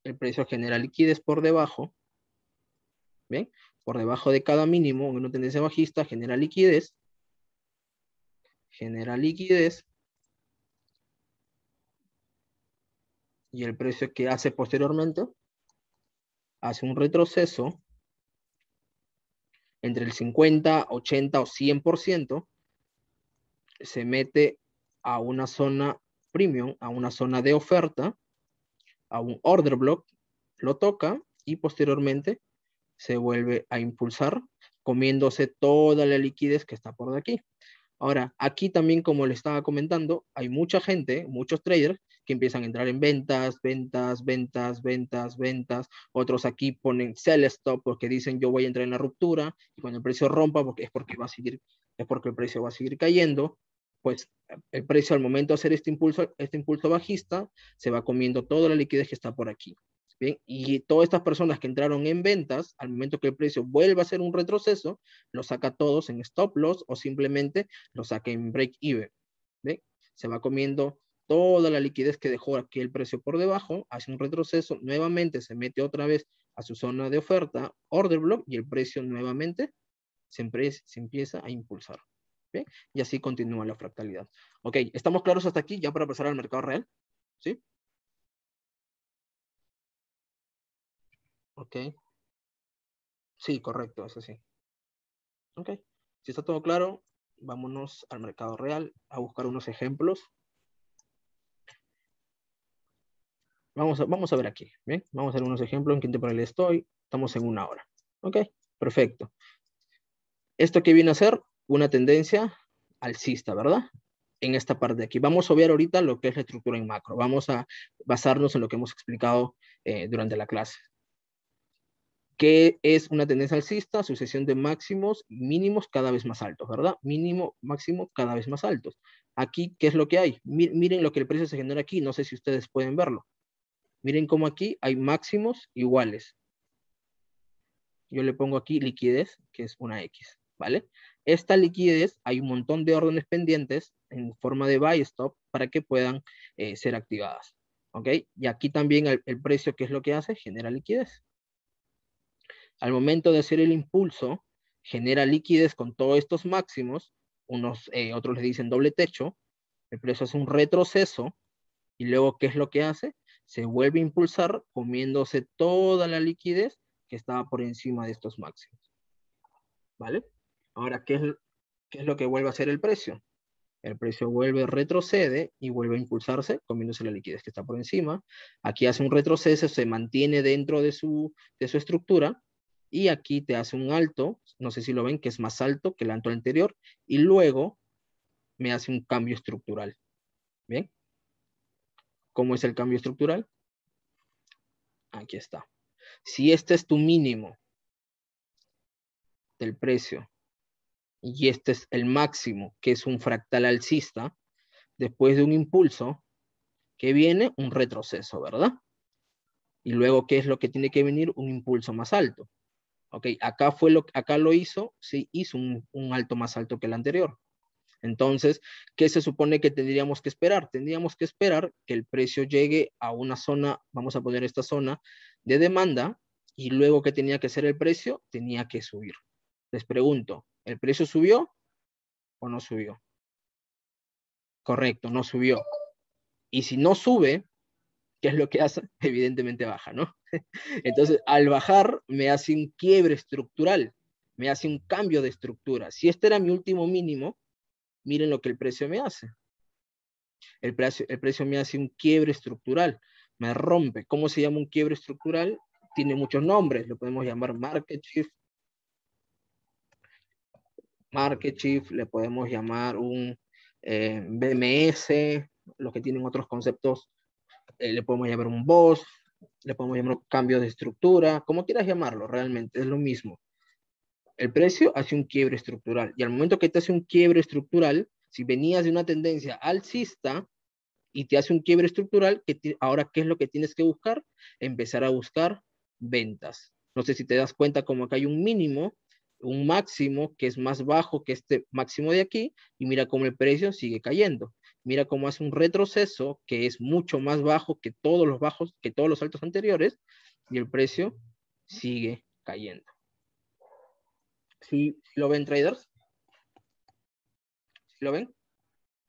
El precio genera liquidez por debajo. ¿Bien? Por debajo de cada mínimo, una tendencia bajista, genera liquidez. Genera liquidez. Y el precio que hace posteriormente, hace un retroceso entre el 50, 80 o 100%, se mete a una zona premium a una zona de oferta, a un order block, lo toca y posteriormente se vuelve a impulsar comiéndose toda la liquidez que está por aquí. Ahora, aquí también, como le estaba comentando, hay mucha gente, muchos traders, que empiezan a entrar en ventas, ventas, ventas, ventas, ventas. Otros aquí ponen sell stop porque dicen yo voy a entrar en la ruptura y cuando el precio rompa porque es porque va a seguir, es porque el precio va a seguir cayendo pues el precio al momento de hacer este impulso, este impulso bajista, se va comiendo toda la liquidez que está por aquí. Bien, y todas estas personas que entraron en ventas, al momento que el precio vuelva a hacer un retroceso, lo saca todos en stop loss o simplemente lo saca en break even. Se va comiendo toda la liquidez que dejó aquí el precio por debajo, hace un retroceso, nuevamente se mete otra vez a su zona de oferta, order block, y el precio nuevamente se empieza a impulsar. ¿bien? Y así continúa la fractalidad. Ok, ¿estamos claros hasta aquí ya para pasar al mercado real? ¿Sí? Ok. Sí, correcto, es así. Ok, si está todo claro, vámonos al mercado real a buscar unos ejemplos. Vamos a, vamos a ver aquí, Vamos a ver unos ejemplos en qué temporal estoy. Estamos en una hora. Ok, perfecto. ¿Esto qué viene a ser? una tendencia alcista, ¿verdad? En esta parte de aquí. Vamos a obviar ahorita lo que es la estructura en macro. Vamos a basarnos en lo que hemos explicado eh, durante la clase. ¿Qué es una tendencia alcista? Sucesión de máximos y mínimos cada vez más altos, ¿verdad? Mínimo, máximo, cada vez más altos. Aquí, ¿qué es lo que hay? Miren lo que el precio se genera aquí. No sé si ustedes pueden verlo. Miren cómo aquí hay máximos iguales. Yo le pongo aquí liquidez, que es una X, ¿vale? esta liquidez, hay un montón de órdenes pendientes en forma de buy stop para que puedan eh, ser activadas. ¿Ok? Y aquí también el, precio, que es lo que hace? Genera liquidez. Al momento de hacer el impulso, genera liquidez con todos estos máximos. Unos, eh, otros le dicen doble techo. El precio hace un retroceso. Y luego, ¿qué es lo que hace? Se vuelve a impulsar comiéndose toda la liquidez que estaba por encima de estos máximos. ¿Vale? Ahora, ¿qué es, lo que vuelve a hacer el precio? El precio vuelve, retrocede y vuelve a impulsarse, comiéndose la liquidez que está por encima. Aquí hace un retroceso, se mantiene dentro de su, de su estructura y aquí te hace un alto, no sé si lo ven, que es más alto que el alto anterior y luego me hace un cambio estructural. ¿Bien? ¿Cómo es el cambio estructural? Aquí está. Si este es tu mínimo del precio y este es el máximo, que es un fractal alcista, después de un impulso, que viene un retroceso, ¿verdad? Y luego, ¿qué es lo que tiene que venir? Un impulso más alto. Ok, acá, fue lo, acá lo hizo, sí, hizo un, alto más alto que el anterior. Entonces, ¿qué se supone que tendríamos que esperar? Tendríamos que esperar que el precio llegue a una zona, vamos a poner esta zona, de demanda, y luego, que tenía que ser el precio? Tenía que subir. Les pregunto, ¿El precio subió o no subió? Correcto, no subió. Y si no sube, ¿qué es lo que hace? Evidentemente baja, ¿no? Entonces, al bajar, me hace un quiebre estructural, me hace un cambio de estructura. Si este era mi último mínimo, miren lo que el precio me hace. El precio, el precio me hace un quiebre estructural, me rompe. ¿Cómo se llama un quiebre estructural? Tiene muchos nombres, lo podemos llamar market shift, market chief le podemos llamar un eh, BMS, los que tienen otros conceptos, eh, le podemos llamar un boss, le podemos llamar un cambio de estructura, como quieras llamarlo, realmente es lo mismo. El precio hace un quiebre estructural y al momento que te hace un quiebre estructural, si venías de una tendencia alcista y te hace un quiebre estructural, que ahora qué es lo que tienes que buscar? Empezar a buscar ventas. No sé si te das cuenta como que hay un mínimo un máximo que es más bajo que este máximo de aquí y mira cómo el precio sigue cayendo. Mira cómo hace un retroceso que es mucho más bajo que todos los bajos, que todos los altos anteriores y el precio sigue cayendo. ¿Sí, lo ven traders? ¿Sí lo ven?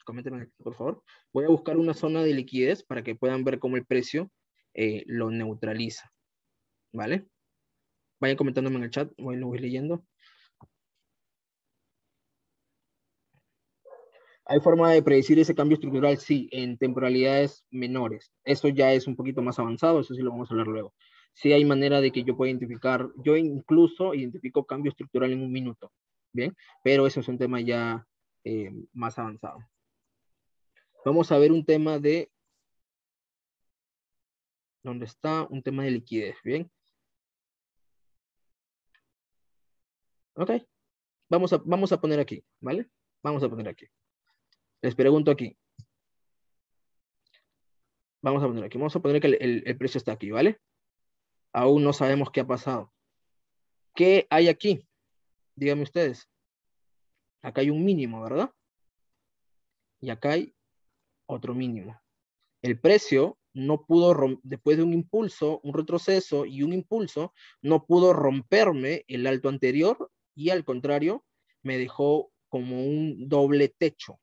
Coméntenme, por favor. Voy a buscar una zona de liquidez para que puedan ver cómo el precio eh, lo neutraliza. ¿Vale? Vayan comentándome en el chat, lo voy leyendo. ¿Hay forma de predecir ese cambio estructural? Sí, en temporalidades menores. Eso ya es un poquito más avanzado, eso sí lo vamos a hablar luego. Sí hay manera de que yo pueda identificar, yo incluso identifico cambio estructural en un minuto, ¿bien? Pero eso es un tema ya eh, más avanzado. Vamos a ver un tema de, ¿dónde está? Un tema de liquidez, ¿bien? Ok, vamos a, vamos a poner aquí, ¿vale? Vamos a poner aquí les pregunto aquí. Vamos a poner aquí, vamos a poner que el, precio está aquí, ¿vale? Aún no sabemos qué ha pasado. ¿Qué hay aquí? Díganme ustedes. Acá hay un mínimo, ¿verdad? Y acá hay otro mínimo. El precio no pudo, después de un impulso, un retroceso y un impulso, no pudo romperme el alto anterior y al contrario, me dejó como un doble techo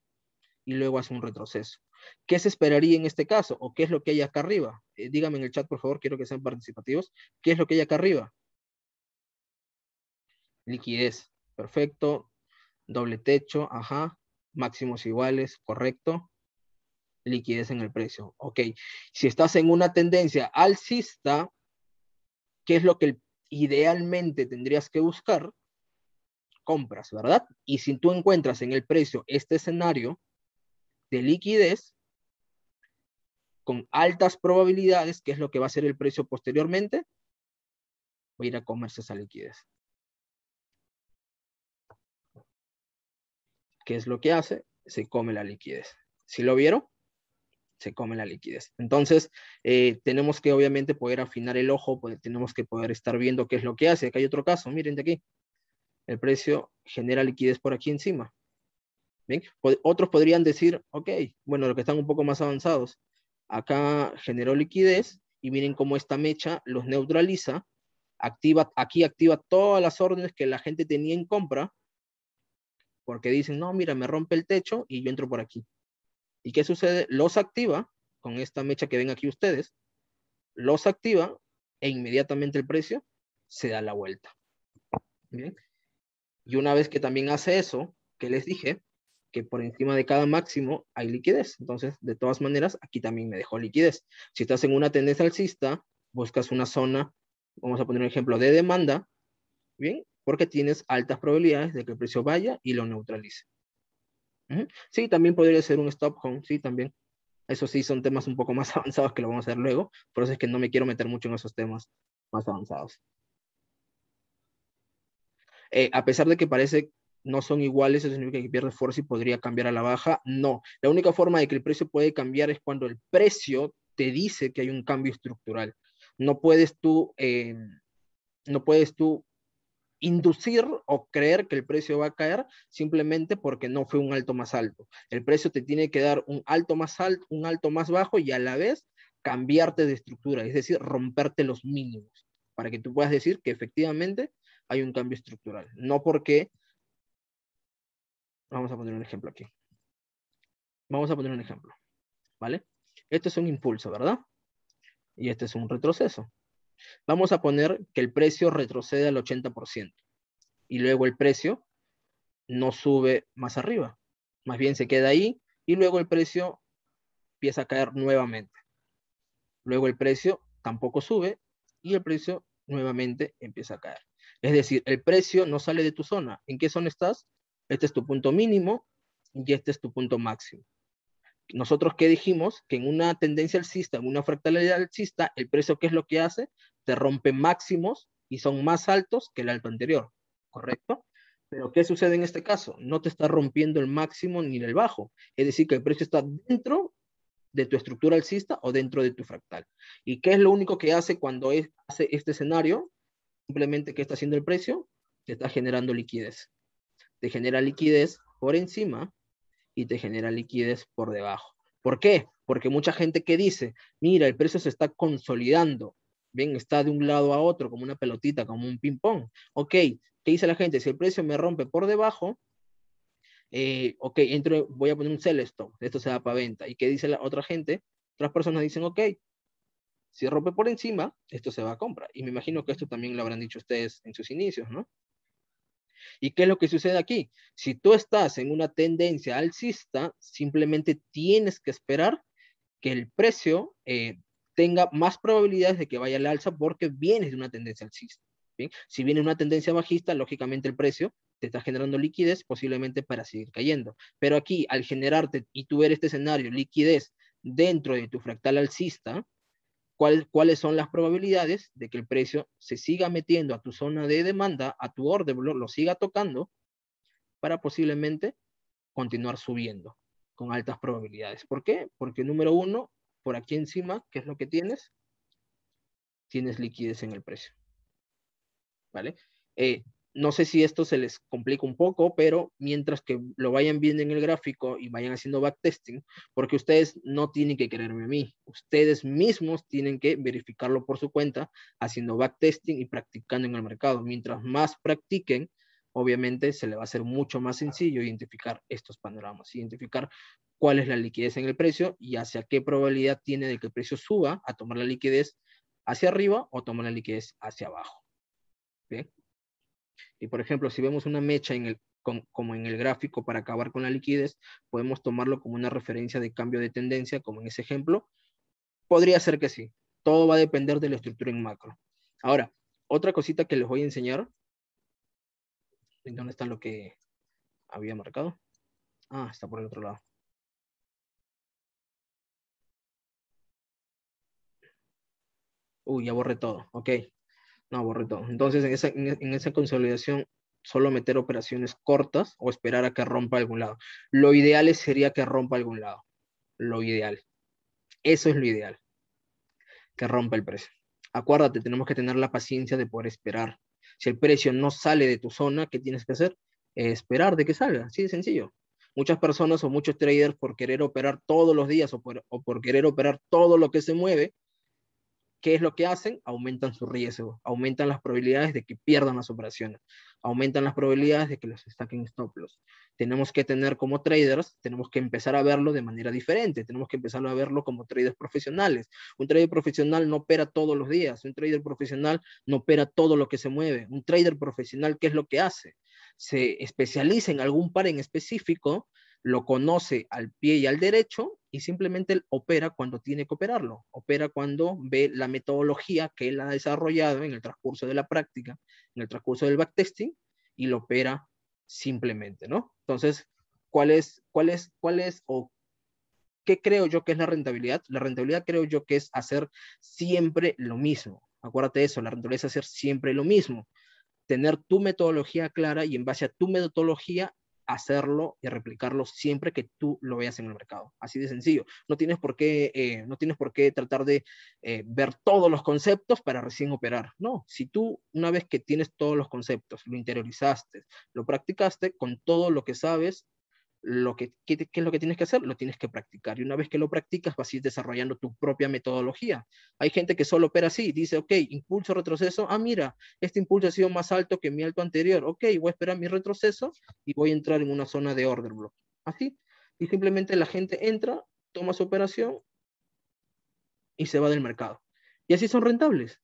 y luego hace un retroceso. ¿Qué se esperaría en este caso? ¿O qué es lo que hay acá arriba? Eh, dígame en el chat, por favor, quiero que sean participativos. ¿Qué es lo que hay acá arriba? Liquidez, perfecto. Doble techo, ajá. Máximos iguales, correcto. Liquidez en el precio, ok. Si estás en una tendencia alcista, ¿qué es lo que idealmente tendrías que buscar? Compras, ¿verdad? Y si tú encuentras en el precio este escenario, de liquidez con altas probabilidades, que es lo que va a ser el precio posteriormente, voy a ir a comerse esa liquidez. ¿Qué es lo que hace? Se come la liquidez. ¿Sí lo vieron? Se come la liquidez. Entonces, eh, tenemos que obviamente poder afinar el ojo, pues, tenemos que poder estar viendo qué es lo que hace. Acá hay otro caso, miren de aquí. El precio genera liquidez por aquí encima. Otros podrían decir, ok, bueno, los que están un poco más avanzados, acá generó liquidez y miren cómo esta mecha los neutraliza, activa, aquí activa todas las órdenes que la gente tenía en compra, porque dicen, no, mira, me rompe el techo y yo entro por aquí. ¿Y qué sucede? Los activa con esta mecha que ven aquí ustedes, los activa e inmediatamente el precio se da la vuelta. ¿Bien? Y una vez que también hace eso, que les dije, que por encima de cada máximo hay liquidez. Entonces, de todas maneras, aquí también me dejó liquidez. Si estás en una tendencia alcista, buscas una zona, vamos a poner un ejemplo de demanda, ¿bien? Porque tienes altas probabilidades de que el precio vaya y lo neutralice. Sí, también podría ser un stop home, sí, también. Eso sí, son temas un poco más avanzados que lo vamos a hacer luego, por eso es que no me quiero meter mucho en esos temas más avanzados. Eh, a pesar de que parece no son iguales, eso significa que pierde fuerza y podría cambiar a la baja. No, la única forma de que el precio puede cambiar es cuando el precio te dice que hay un cambio estructural. No puedes tú, eh, no puedes tú inducir o creer que el precio va a caer simplemente porque no fue un alto más alto. El precio te tiene que dar un alto más alto, un alto más bajo y a la vez cambiarte de estructura, es decir, romperte los mínimos para que tú puedas decir que efectivamente hay un cambio estructural. No porque Vamos a poner un ejemplo aquí. Vamos a poner un ejemplo, ¿vale? Esto es un impulso, ¿verdad? Y este es un retroceso. Vamos a poner que el precio retrocede al 80% y luego el precio no sube más arriba. Más bien se queda ahí y luego el precio empieza a caer nuevamente. Luego el precio tampoco sube y el precio nuevamente empieza a caer. Es decir, el precio no sale de tu zona. ¿En qué zona estás? este es tu punto mínimo y este es tu punto máximo. Nosotros qué dijimos que en una tendencia alcista, en una fractalidad alcista, el precio qué es lo que hace? Te rompe máximos y son más altos que el alto anterior, ¿correcto? Pero ¿qué sucede en este caso? No te está rompiendo el máximo ni el bajo, es decir, que el precio está dentro de tu estructura alcista o dentro de tu fractal. ¿Y qué es lo único que hace cuando es, hace este escenario? Simplemente, ¿qué está haciendo el precio? Te está generando liquidez te genera liquidez por encima y te genera liquidez por debajo. ¿Por qué? Porque mucha gente que dice, mira, el precio se está consolidando, bien, está de un lado a otro como una pelotita, como un ping-pong. Ok, ¿qué dice la gente? Si el precio me rompe por debajo, eh, ok, entro, voy a poner un sell stop, esto se da para venta. ¿Y qué dice la otra gente? Otras personas dicen, ok, si rompe por encima, esto se va a compra. Y me imagino que esto también lo habrán dicho ustedes en sus inicios, ¿no? ¿Y qué es lo que sucede aquí? Si tú estás en una tendencia alcista, simplemente tienes que esperar que el precio eh, tenga más probabilidades de que vaya al alza porque vienes de una tendencia alcista. ¿bien? Si viene una tendencia bajista, lógicamente el precio te está generando liquidez posiblemente para seguir cayendo. Pero aquí, al generarte y tú ver este escenario, liquidez dentro de tu fractal alcista, cuáles son las probabilidades de que el precio se siga metiendo a tu zona de demanda, a tu orden, lo siga tocando para posiblemente continuar subiendo con altas probabilidades. ¿Por qué? Porque número uno, por aquí encima, ¿qué es lo que tienes? Tienes liquidez en el precio. ¿Vale? Eh, no sé si esto se les complica un poco, pero mientras que lo vayan viendo en el gráfico y vayan haciendo backtesting, porque ustedes no tienen que creerme a mí, ustedes mismos tienen que verificarlo por su cuenta haciendo backtesting y practicando en el mercado. Mientras más practiquen, obviamente se le va a hacer mucho más sencillo identificar estos panoramas, identificar cuál es la liquidez en el precio y hacia qué probabilidad tiene de que el precio suba a tomar la liquidez hacia arriba o tomar la liquidez hacia abajo. Bien. Y por ejemplo, si vemos una mecha en el, como en el gráfico para acabar con la liquidez, podemos tomarlo como una referencia de cambio de tendencia, como en ese ejemplo. Podría ser que sí. Todo va a depender de la estructura en macro. Ahora, otra cosita que les voy a enseñar. dónde está lo que había marcado? Ah, está por el otro lado. Uy, ya borré todo. Ok, no, borré Entonces, en esa, consolidación, solo meter operaciones cortas o esperar a que rompa algún lado. Lo ideal sería que rompa algún lado. Lo ideal. Eso es lo ideal. Que rompa el precio. Acuérdate, tenemos que tener la paciencia de poder esperar. Si el precio no sale de tu zona, ¿qué tienes que hacer? esperar de que salga. Así de sencillo. Muchas personas o muchos traders por querer operar todos los días o por querer operar todo lo que se mueve, ¿qué es lo que hacen? Aumentan su riesgo, aumentan las probabilidades de que pierdan las operaciones, aumentan las probabilidades de que los destaquen stop loss. Tenemos que tener como traders, tenemos que empezar a verlo de manera diferente, tenemos que empezar a verlo como traders profesionales. Un trader profesional no opera todos los días, un trader profesional no opera todo lo que se mueve. Un trader profesional, ¿qué es lo que hace? Se especializa en algún par en específico, lo conoce al pie y al derecho y simplemente opera cuando tiene que operarlo, opera cuando ve la metodología que él ha desarrollado en el transcurso de la práctica, en el transcurso del backtesting, y lo opera simplemente, ¿no? Entonces, ¿cuál es, cuál es, cuál es o qué creo yo que es la rentabilidad? La rentabilidad creo yo que es hacer siempre lo mismo. Acuérdate eso, la rentabilidad es hacer siempre lo mismo tener tu metodología clara y en base a tu metodología hacerlo y replicarlo siempre que tú lo veas en el mercado. Así de sencillo. No tienes por qué, eh, no tienes por qué tratar de eh, ver todos los conceptos para recién operar. No, si tú una vez que tienes todos los conceptos, lo interiorizaste, lo practicaste, con todo lo que sabes, lo que, ¿qué, es lo que tienes que hacer? Lo tienes que practicar. Y una vez que lo practicas, vas a ir desarrollando tu propia metodología. Hay gente que solo opera así, dice, ok, impulso, retroceso. Ah, mira, este impulso ha sido más alto que mi alto anterior. Ok, voy a esperar mi retroceso y voy a entrar en una zona de order block. Así. Y simplemente la gente entra, toma su operación y se va del mercado. Y así son rentables.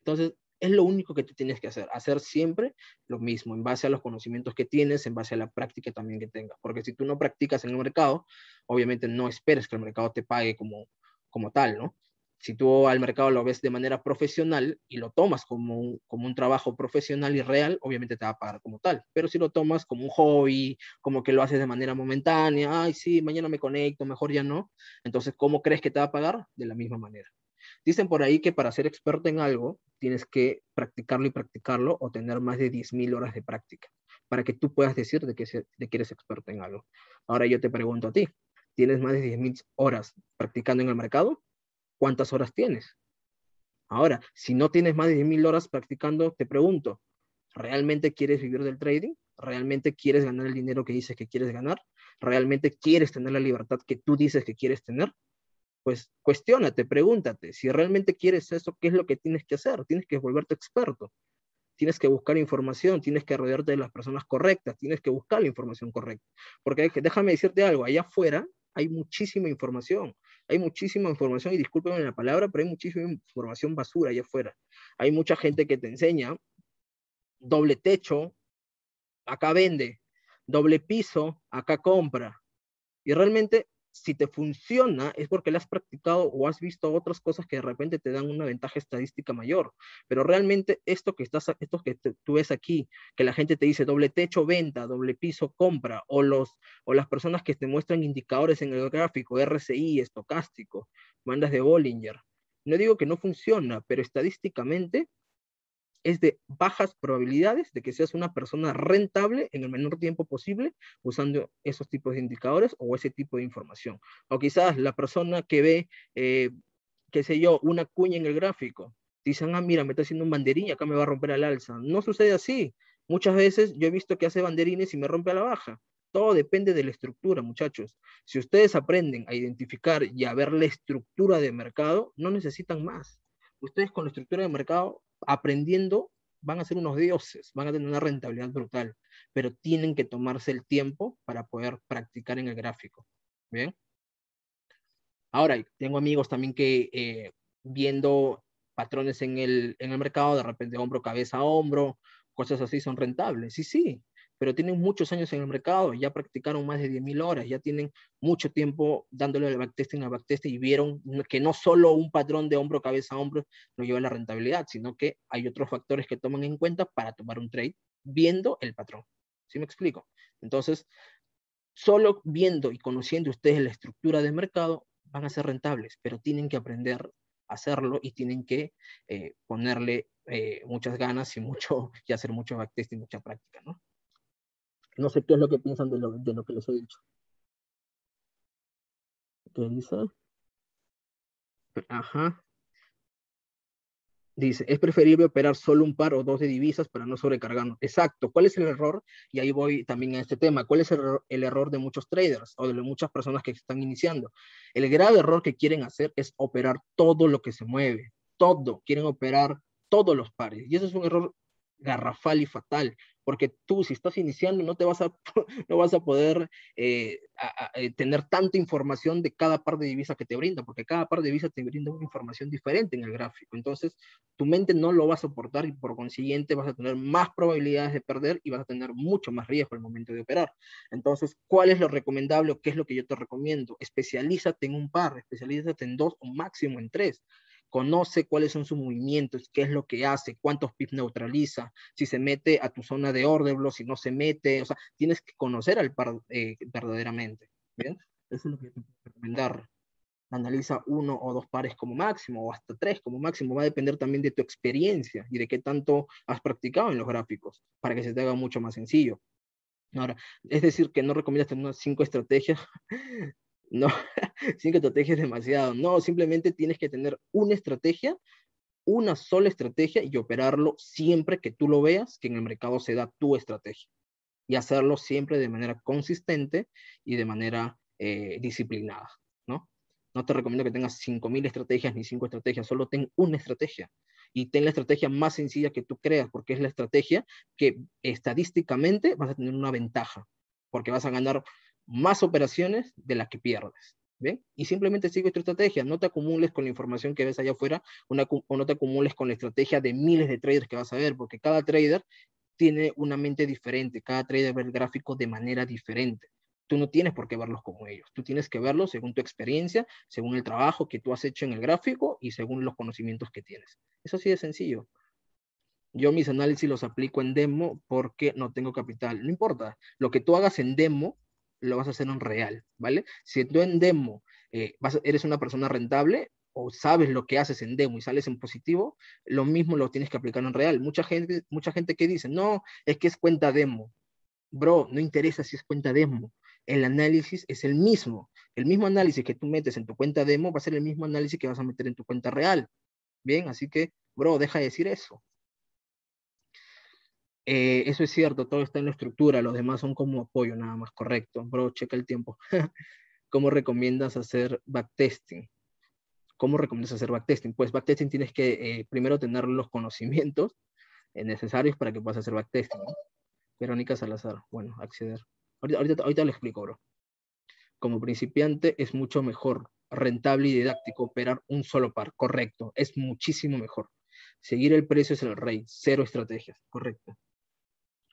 Entonces, es lo único que te tienes que hacer, hacer siempre lo mismo, en base a los conocimientos que tienes, en base a la práctica también que tengas, porque si tú no practicas en el mercado, obviamente no esperes que el mercado te pague como, como tal, ¿no? Si tú al mercado lo ves de manera profesional y lo tomas como un, como un trabajo profesional y real, obviamente te va a pagar como tal. Pero si lo tomas como un hobby, como que lo haces de manera momentánea, ay, sí, mañana me conecto, mejor ya no, entonces, ¿cómo crees que te va a pagar? De la misma manera. Dicen por ahí que para ser experto en algo tienes que practicarlo y practicarlo o tener más de 10.000 horas de práctica para que tú puedas decir de que, que eres experto en algo. Ahora yo te pregunto a ti, ¿tienes más de 10.000 horas practicando en el mercado? ¿Cuántas horas tienes? Ahora, si no tienes más de 10.000 horas practicando, te pregunto, ¿realmente quieres vivir del trading? ¿Realmente quieres ganar el dinero que dices que quieres ganar? ¿Realmente quieres tener la libertad que tú dices que quieres tener? pues cuestiónate, pregúntate, si realmente quieres eso, ¿qué es lo que tienes que hacer? Tienes que volverte experto, tienes que buscar información, tienes que rodearte de las personas correctas, tienes que buscar la información correcta. Porque déjame decirte algo, allá afuera hay muchísima información, hay muchísima información, y discúlpenme la palabra, pero hay muchísima información basura allá afuera. Hay mucha gente que te enseña doble techo, acá vende, doble piso, acá compra. Y realmente si te funciona es porque la has practicado o has visto otras cosas que de repente te dan una ventaja estadística mayor. Pero realmente esto que, estás, esto que tú ves aquí, que la gente te dice doble techo venta, doble piso compra, o, los, o las personas que te muestran indicadores en el gráfico, RCI, estocástico, mandas de Bollinger. No digo que no funciona, pero estadísticamente es de bajas probabilidades de que seas una persona rentable en el menor tiempo posible usando esos tipos de indicadores o ese tipo de información. O quizás la persona que ve, eh, qué sé yo, una cuña en el gráfico, dicen, ah, mira, me está haciendo un banderín y acá me va a romper al alza. No sucede así. Muchas veces yo he visto que hace banderines y me rompe a la baja. Todo depende de la estructura, muchachos. Si ustedes aprenden a identificar y a ver la estructura de mercado, no necesitan más. Ustedes con la estructura de mercado aprendiendo van a ser unos dioses, van a tener una rentabilidad brutal, pero tienen que tomarse el tiempo para poder practicar en el gráfico. Bien. Ahora, tengo amigos también que eh, viendo patrones en el, mercado, de repente hombro, cabeza, hombro, cosas así son rentables. Sí, sí, pero tienen muchos años en el mercado, ya practicaron más de 10.000 horas, ya tienen mucho tiempo dándole el backtesting al backtesting y vieron que no solo un patrón de hombro, cabeza, hombro no lleva a la rentabilidad, sino que hay otros factores que toman en cuenta para tomar un trade viendo el patrón. ¿Sí me explico? Entonces, solo viendo y conociendo ustedes la estructura de mercado van a ser rentables, pero tienen que aprender a hacerlo y tienen que eh, ponerle eh, muchas ganas y, mucho, y hacer mucho backtesting, mucha práctica, ¿no? No sé qué es lo que piensan de lo, de lo que les he dicho. ¿Qué dice? Ajá. Dice, es preferible operar solo un par o dos de divisas para no sobrecargarnos. Exacto. ¿Cuál es el error? Y ahí voy también a este tema. ¿Cuál es el, el, error de muchos traders o de muchas personas que están iniciando? El grave error que quieren hacer es operar todo lo que se mueve. Todo. Quieren operar todos los pares. Y eso es un error garrafal y fatal, porque tú si estás iniciando no te vas a, no vas a poder eh, eh, tener tanta información de cada par de divisas que te brinda, porque cada par de divisas te brinda una información diferente en el gráfico. Entonces, tu mente no lo va a soportar y por consiguiente vas a tener más probabilidades de perder y vas a tener mucho más riesgo al momento de operar. Entonces, ¿cuál es lo recomendable o qué es lo que yo te recomiendo? Especialízate en un par, especialízate en dos o máximo en tres conoce cuáles son sus movimientos, qué es lo que hace, cuántos pips neutraliza, si se mete a tu zona de orden, si no se mete, o sea, tienes que conocer al par eh, verdaderamente. ¿bien? Eso es lo que te puedo recomendar. Analiza uno o dos pares como máximo, o hasta tres como máximo. Va a depender también de tu experiencia y de qué tanto has practicado en los gráficos, para que se te haga mucho más sencillo. Ahora, es decir, que no recomiendas tener unas cinco estrategias no, sin que es demasiado, no, simplemente tienes que tener una estrategia, una sola estrategia y operarlo siempre que tú lo veas que en el mercado se da tu estrategia y hacerlo siempre de manera consistente y de manera eh, disciplinada, ¿no? No te recomiendo que tengas cinco mil estrategias ni cinco estrategias, solo ten una estrategia y ten la estrategia más sencilla que tú creas, porque es la estrategia que estadísticamente vas a tener una ventaja, porque vas a ganar más operaciones de las que pierdes. ¿Ven? Y simplemente sigue esta estrategia, no te acumules con la información que ves allá afuera una, o no te acumules con la estrategia de miles de traders que vas a ver, porque cada trader tiene una mente diferente, cada trader ve el gráfico de manera diferente. Tú no tienes por qué verlos como ellos, tú tienes que verlos según tu experiencia, según el trabajo que tú has hecho en el gráfico y según los conocimientos que tienes. Eso sí de sencillo. Yo mis análisis los aplico en demo porque no tengo capital. No importa, lo que tú hagas en demo lo vas a hacer en real, ¿vale? Si tú en demo eh, eres una persona rentable o sabes lo que haces en demo y sales en positivo, lo mismo lo tienes que aplicar en real. Mucha gente, mucha gente que dice, no, es que es cuenta demo. Bro, no interesa si es cuenta demo. El análisis es el mismo. El mismo análisis que tú metes en tu cuenta demo va a ser el mismo análisis que vas a meter en tu cuenta real. Bien, así que, bro, deja de decir eso. Eh, eso es cierto, todo está en la estructura, los demás son como apoyo nada más, correcto. Bro, checa el tiempo. ¿Cómo recomiendas hacer backtesting? ¿Cómo recomiendas hacer backtesting? Pues backtesting tienes que eh, primero tener los conocimientos necesarios para que puedas hacer backtesting. Verónica Salazar, bueno, acceder. Ahorita, ahorita lo explico, bro. Como principiante es mucho mejor, rentable y didáctico operar un solo par, correcto, es muchísimo mejor. Seguir el precio es el rey, cero estrategias, correcto.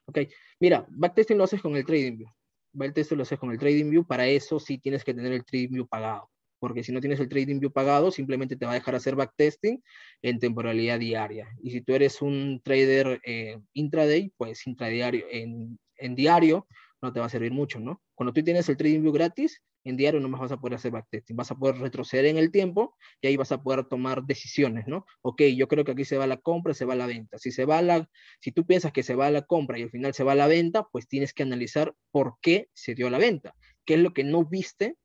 Ok, mira, backtesting lo haces con el TradingView. Backtesting lo haces con el trading view. Para eso sí tienes que tener el view pagado. Porque si no tienes el view pagado, simplemente te va a dejar hacer backtesting en temporalidad diaria. Y si tú eres un trader eh, intraday, pues intradiario, en, en diario, no te va a servir mucho, ¿no? Cuando tú tienes el TradingView gratis, en diario no más vas a poder hacer backtesting, vas a poder retroceder en el tiempo y ahí vas a poder tomar decisiones, ¿no? Ok, yo creo que aquí se va la compra, se va la venta. Si se va la, si tú piensas que se va la compra y al final se va la venta, pues tienes que analizar por qué se dio la venta, qué es lo que no viste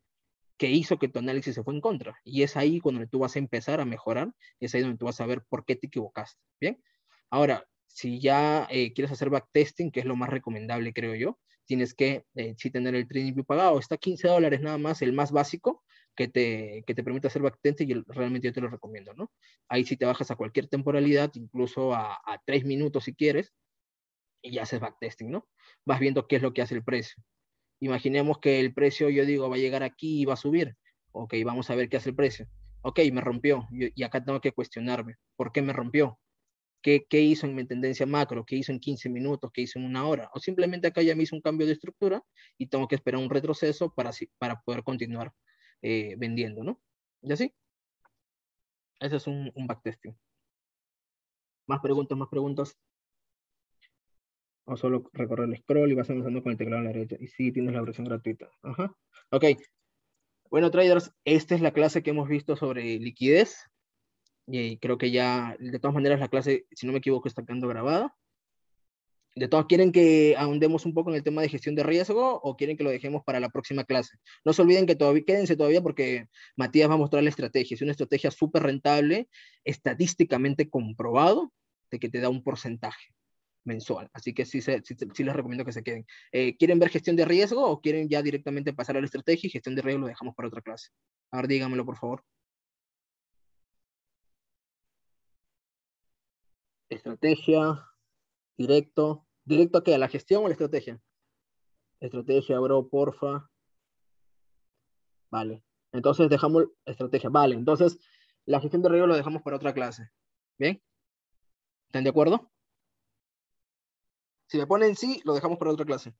que hizo que tu análisis se fue en contra. Y es ahí cuando tú vas a empezar a mejorar, y es ahí donde tú vas a ver por qué te equivocaste, ¿bien? Ahora, si ya eh, quieres hacer backtesting, que es lo más recomendable, creo yo, tienes que eh, sí tener el Trading pagado. Está 15 dólares nada más, el más básico, que te, que te permite hacer backtesting y realmente yo te lo recomiendo, ¿no? Ahí si te bajas a cualquier temporalidad, incluso a, a 3 minutos si quieres, y ya haces backtesting, ¿no? Vas viendo qué es lo que hace el precio. Imaginemos que el precio, yo digo, va a llegar aquí y va a subir. Ok, vamos a ver qué hace el precio. Ok, me rompió y acá tengo que cuestionarme. ¿Por qué me rompió? qué, hizo en mi tendencia macro, qué hizo en 15 minutos, qué hizo en una hora, o simplemente acá ya me hizo un cambio de estructura y tengo que esperar un retroceso para, para poder continuar eh, vendiendo, ¿no? Y así. Ese es un, un backtesting. Más preguntas, más preguntas. O solo recorrer el scroll y vas avanzando con el teclado a la derecha. Y sí, tienes la versión gratuita. Ajá. Ok. Bueno, traders, esta es la clase que hemos visto sobre liquidez. Y eh, creo que ya, de todas maneras, la clase, si no me equivoco, está quedando grabada. De todas, ¿quieren que ahondemos un poco en el tema de gestión de riesgo o quieren que lo dejemos para la próxima clase? No se olviden que todavía, quédense todavía porque Matías va a mostrar la estrategia. Es una estrategia súper rentable, estadísticamente comprobado, de que te da un porcentaje mensual. Así que sí, les recomiendo que se queden. Eh, ¿Quieren ver gestión de riesgo o quieren ya directamente pasar a la estrategia y gestión de riesgo lo dejamos para otra clase? A ver, díganmelo, por favor. estrategia, directo. ¿Directo a qué? ¿A la gestión o la estrategia? Estrategia, bro, porfa. Vale. Entonces dejamos estrategia. Vale. Entonces la gestión de riesgo lo dejamos para otra clase. ¿Bien? ¿Están de acuerdo? Si me ponen sí, lo dejamos para otra clase.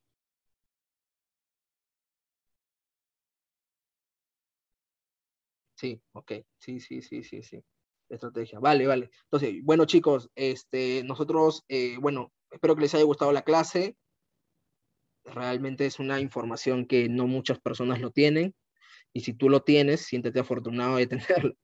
Sí, ok. Sí, sí, sí, sí, sí. Estrategia, vale, vale. Entonces, bueno chicos, este, nosotros, eh, bueno, espero que les haya gustado la clase. Realmente es una información que no muchas personas lo tienen. Y si tú lo tienes, siéntete afortunado de tenerlo.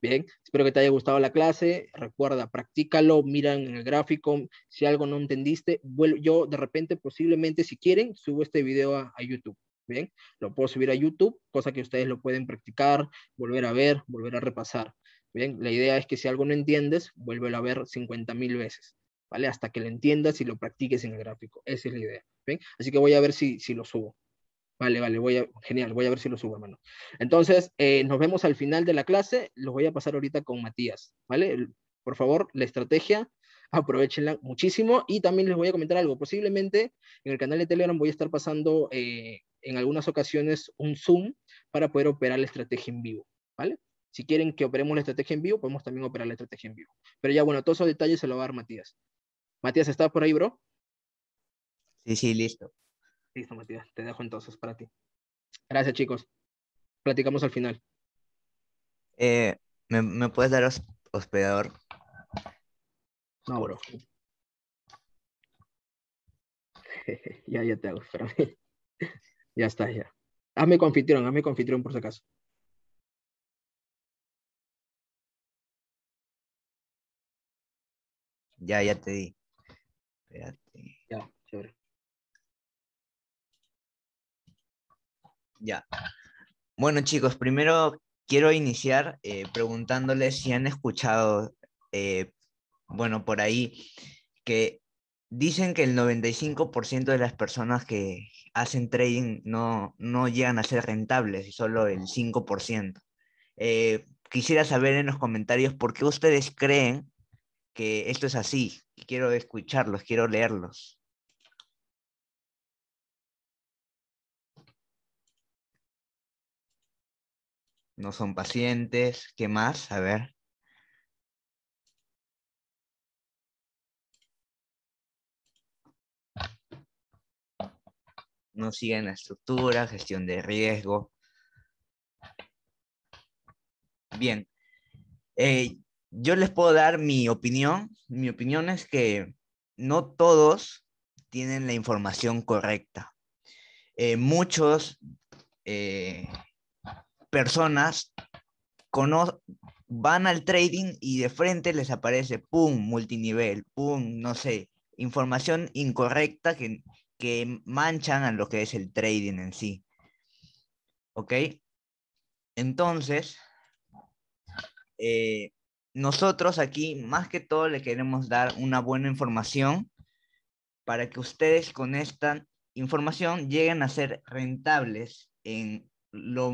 Bien, espero que te haya gustado la clase. Recuerda, practícalo, mira en el gráfico. Si algo no entendiste, yo de repente, posiblemente, si quieren, subo este video a, a YouTube. Bien, lo puedo subir a YouTube, cosa que ustedes lo pueden practicar, volver a ver, volver a repasar. Bien, la idea es que si algo no entiendes, vuélvelo a ver 50.000 veces, ¿vale? Hasta que lo entiendas y lo practiques en el gráfico. Esa es la idea, ¿bien? Así que voy a ver si, lo subo. Vale, vale, voy a, genial, voy a ver si lo subo, hermano. Entonces, eh, nos vemos al final de la clase, los voy a pasar ahorita con Matías, ¿vale? Por favor, la estrategia, aprovechenla muchísimo y también les voy a comentar algo, posiblemente en el canal de Telegram voy a estar pasando eh, en algunas ocasiones un Zoom para poder operar la estrategia en vivo, ¿vale? Si quieren que operemos la estrategia en vivo, podemos también operar la estrategia en vivo. Pero ya, bueno, todos esos detalles se los va a dar Matías. Matías, ¿estás por ahí, bro? Sí, sí, listo. Listo, Matías. Te dejo entonces para ti. Gracias, chicos. Platicamos al final. Eh, ¿me, puedes dar hospedador? No, bro. ya, ya te hago, espérame. ya está, ya. Hazme confitrión, hazme confitrión por si acaso. Ya, ya te di. Espérate. Ya, chévere. Ya. Bueno, chicos, primero quiero iniciar eh, preguntándoles si han escuchado, eh, bueno, por ahí, que dicen que el 95% de las personas que hacen trading no, no llegan a ser rentables, y solo el 5%. Eh, quisiera saber en los comentarios por qué ustedes creen esto es así, quiero escucharlos, quiero leerlos. No son pacientes, ¿qué más? A ver. no siguen la estructura, gestión de riesgo. Bien, eh, yo les puedo dar mi opinión. Mi opinión es que no todos tienen la información correcta. Muchas eh, muchos eh, personas van al trading y de frente les aparece, ¡pum!, multinivel, ¡pum!, no sé, información incorrecta que, que manchan a lo que es el trading en sí. ¿Ok? Entonces, eh, nosotros aquí más que todo le queremos dar una buena información para que ustedes con esta información lleguen a ser rentables en, lo,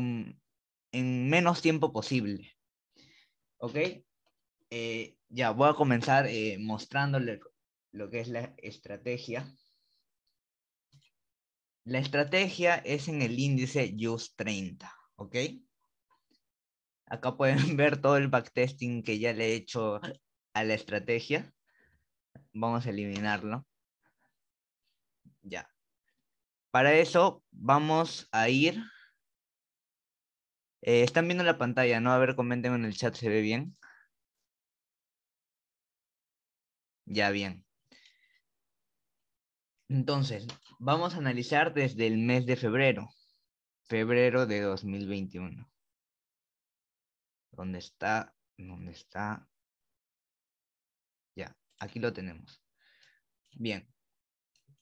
en menos tiempo posible. ¿Ok? Eh, ya voy a comenzar eh, mostrándole lo que es la estrategia. La estrategia es en el índice US 30, ¿ok? Acá pueden ver todo el backtesting que ya le he hecho a la estrategia. Vamos a eliminarlo. Ya. Para eso vamos a ir... Eh, están viendo la pantalla, ¿no? A ver, comenten en el chat, ¿se ve bien? Ya bien. Entonces, vamos a analizar desde el mes de febrero, febrero de 2021. ¿Dónde está? ¿Dónde está? Ya, aquí lo tenemos. Bien.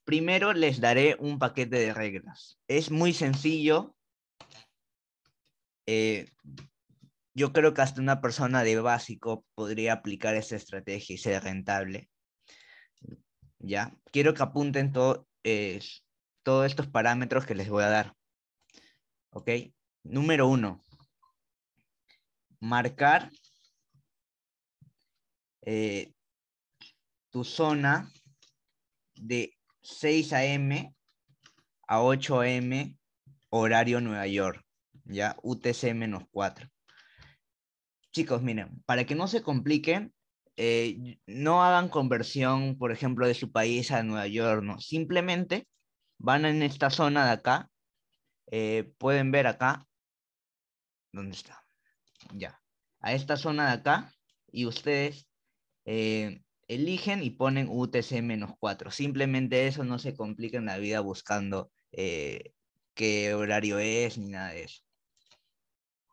Primero les daré un paquete de reglas. Es muy sencillo. Eh, yo creo que hasta una persona de básico podría aplicar esta estrategia y ser rentable. Ya, quiero que apunten todo, eh, todos estos parámetros que les voy a dar. ¿Ok? Número uno, marcar eh, tu zona de 6 a.m. a 8 a.m. horario Nueva York, ya UTC-4. menos Chicos, miren, para que no se compliquen, eh, no hagan conversión, por ejemplo, de su país a Nueva York, no. Simplemente van en esta zona de acá, eh, pueden ver acá, ¿dónde está? ya, a esta zona de acá y ustedes eh, eligen y ponen UTC-4. Simplemente eso, no se complica en la vida buscando eh, qué horario es ni nada de eso.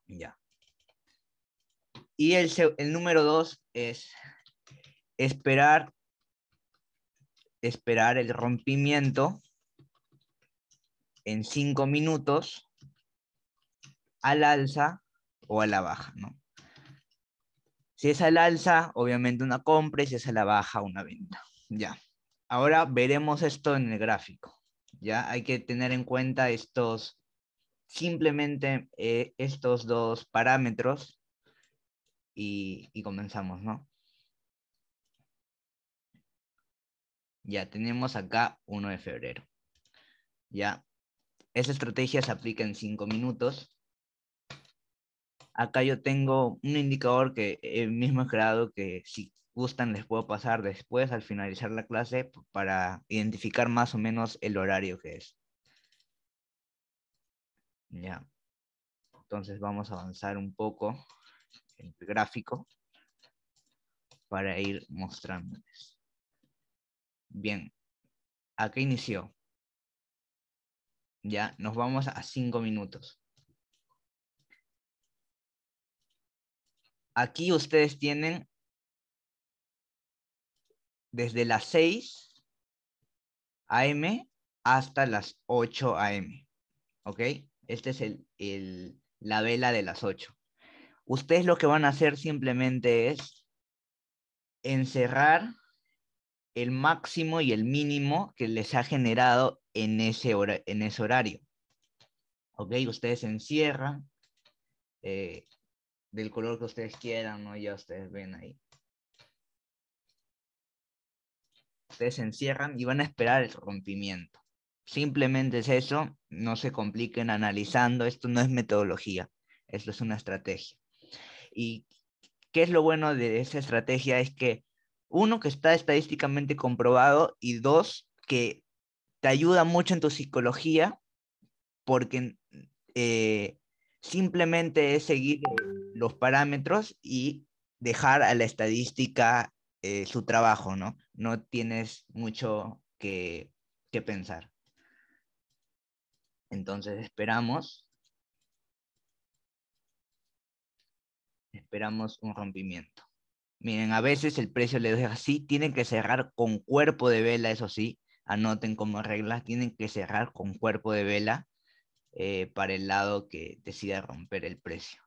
Ya. Y el, el número dos es esperar, esperar el rompimiento en cinco minutos al alza o a la baja, ¿no? Si es al alza, obviamente una compra, y si es a la baja, una venta. Ya. Ahora veremos esto en el gráfico. Ya hay que tener en cuenta estos, simplemente eh, estos dos parámetros y, comenzamos, ¿no? Ya tenemos acá 1 de febrero. Ya. Esa estrategia se aplica en 5 minutos. Acá yo tengo un indicador que el eh, mismo he creado que si gustan les puedo pasar después al finalizar la clase para identificar más o menos el horario que es. Ya. Entonces vamos a avanzar un poco el gráfico para ir mostrándoles. Bien, qué inició. Ya, nos vamos a cinco minutos. Aquí ustedes tienen desde las 6 a.m. hasta las 8 a.m. ¿Ok? Este es el, la vela de las 8. Ustedes lo que van a hacer simplemente es encerrar el máximo y el mínimo que les ha generado en ese, en ese horario. ¿Ok? Ustedes encierran eh, del color que ustedes quieran, ¿no? Ya ustedes ven ahí. Ustedes se encierran y van a esperar el rompimiento. Simplemente es eso, no se compliquen analizando, esto no es metodología, esto es una estrategia. ¿Y qué es lo bueno de esa estrategia? Es que, uno, que está estadísticamente comprobado y dos, que te ayuda mucho en tu psicología porque eh, simplemente es seguir los parámetros y dejar a la estadística eh, su trabajo, ¿no? No tienes mucho que, pensar. Entonces esperamos. Esperamos un rompimiento. Miren, a veces el precio le deja así, tienen que cerrar con cuerpo de vela, eso sí, anoten como regla, tienen que cerrar con cuerpo de vela eh, para el lado que decida romper el precio.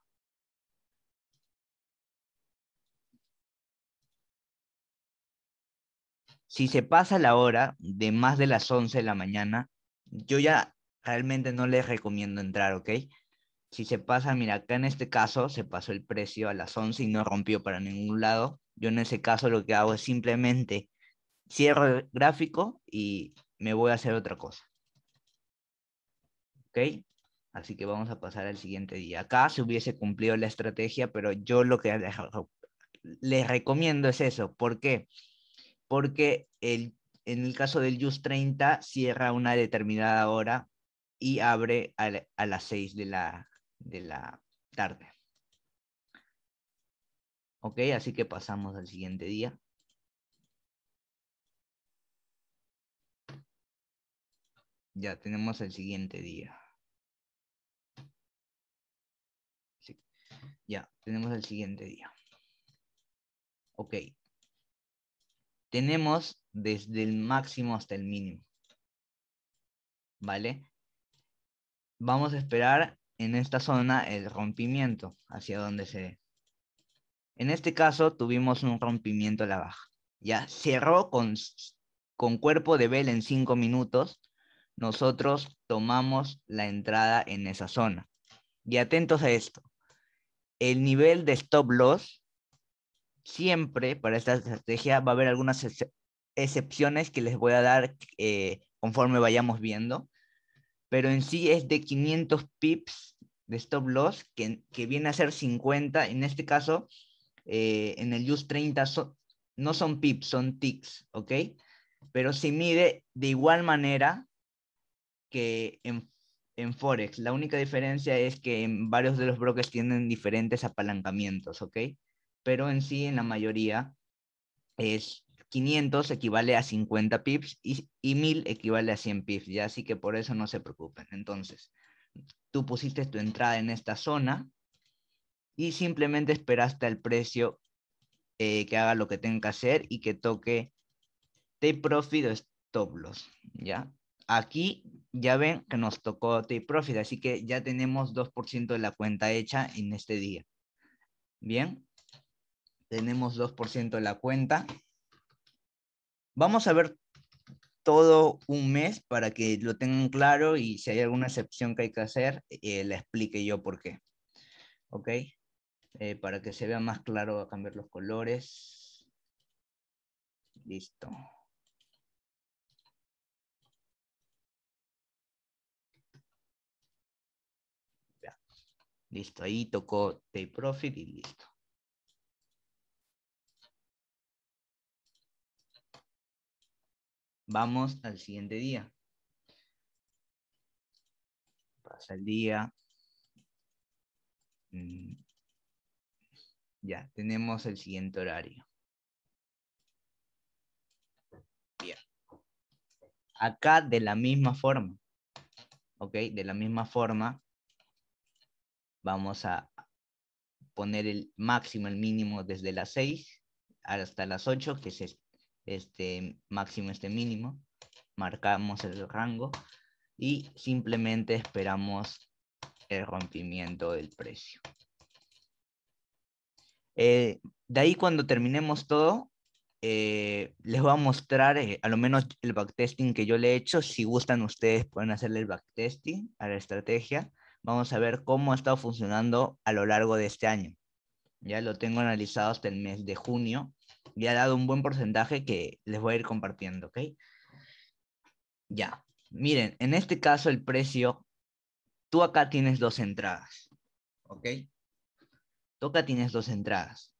si se pasa la hora de más de las 11 de la mañana, yo ya realmente no les recomiendo entrar, ¿ok? Si se pasa, mira, acá en este caso se pasó el precio a las 11 y no rompió para ningún lado. Yo en ese caso lo que hago es simplemente cierro el gráfico y me voy a hacer otra cosa. ¿Ok? Así que vamos a pasar al siguiente día. Acá se hubiese cumplido la estrategia, pero yo lo que les, recomiendo es eso. ¿Por qué? porque en el caso del JUST 30 cierra a una determinada hora y abre a, las 6 de la, tarde. Ok, así que pasamos al siguiente día. Ya tenemos el siguiente día. Ya, tenemos el siguiente día. Ok, tenemos desde el máximo hasta el mínimo. ¿Vale? Vamos a esperar en esta zona el rompimiento hacia donde se ve En este caso tuvimos un rompimiento a la baja. Ya cerró con, con cuerpo de vela en 5 minutos. Nosotros tomamos la entrada en esa zona. Y atentos a esto. El nivel de stop loss siempre para esta estrategia va a haber algunas excepciones que les voy a dar eh, conforme vayamos viendo, pero en sí es de 500 pips de stop loss, que, viene a ser 50, en este caso, eh, en el use 30 no son pips, son ticks, ¿ok? Pero se mide de igual manera que en, en Forex. La única diferencia es que en varios de los brokers tienen diferentes apalancamientos, ¿ok? pero en sí, en la mayoría, es 500 equivale a 50 pips y, y 1000 equivale a 100 pips, ya así que por eso no se preocupen. Entonces, tú pusiste tu entrada en esta zona y simplemente esperaste al precio eh, que haga lo que tenga que hacer y que toque take profit o stop loss, ¿ya? Aquí ya ven que nos tocó take profit, así que ya tenemos 2% de la cuenta hecha en este día. Bien, tenemos 2% de la cuenta. Vamos a ver todo un mes para que lo tengan claro y si hay alguna excepción que hay que hacer, eh, la explique yo por qué. ¿Ok? Eh, para que se vea más claro, voy a cambiar los colores. Listo. Ya. Listo, ahí tocó Take Profit y listo. Vamos al siguiente día. Pasa el día. Mm. Ya, tenemos el siguiente horario. Bien. Acá de la misma forma. ¿Ok? De la misma forma, vamos a poner el máximo, el mínimo desde las 6 hasta las 8, que es este máximo, este mínimo, marcamos el rango y simplemente esperamos el rompimiento del precio. Eh, de ahí cuando terminemos todo, eh, les voy a mostrar eh, a lo menos el backtesting que yo le he hecho. Si gustan ustedes pueden hacerle el backtesting a la estrategia. Vamos a ver cómo ha estado funcionando a lo largo de este año. Ya lo tengo analizado hasta el mes de junio le ha dado un buen porcentaje que les voy a ir compartiendo, ¿ok? Ya, miren, en este caso el precio, tú acá tienes dos entradas, ¿ok? Tú acá tienes dos entradas.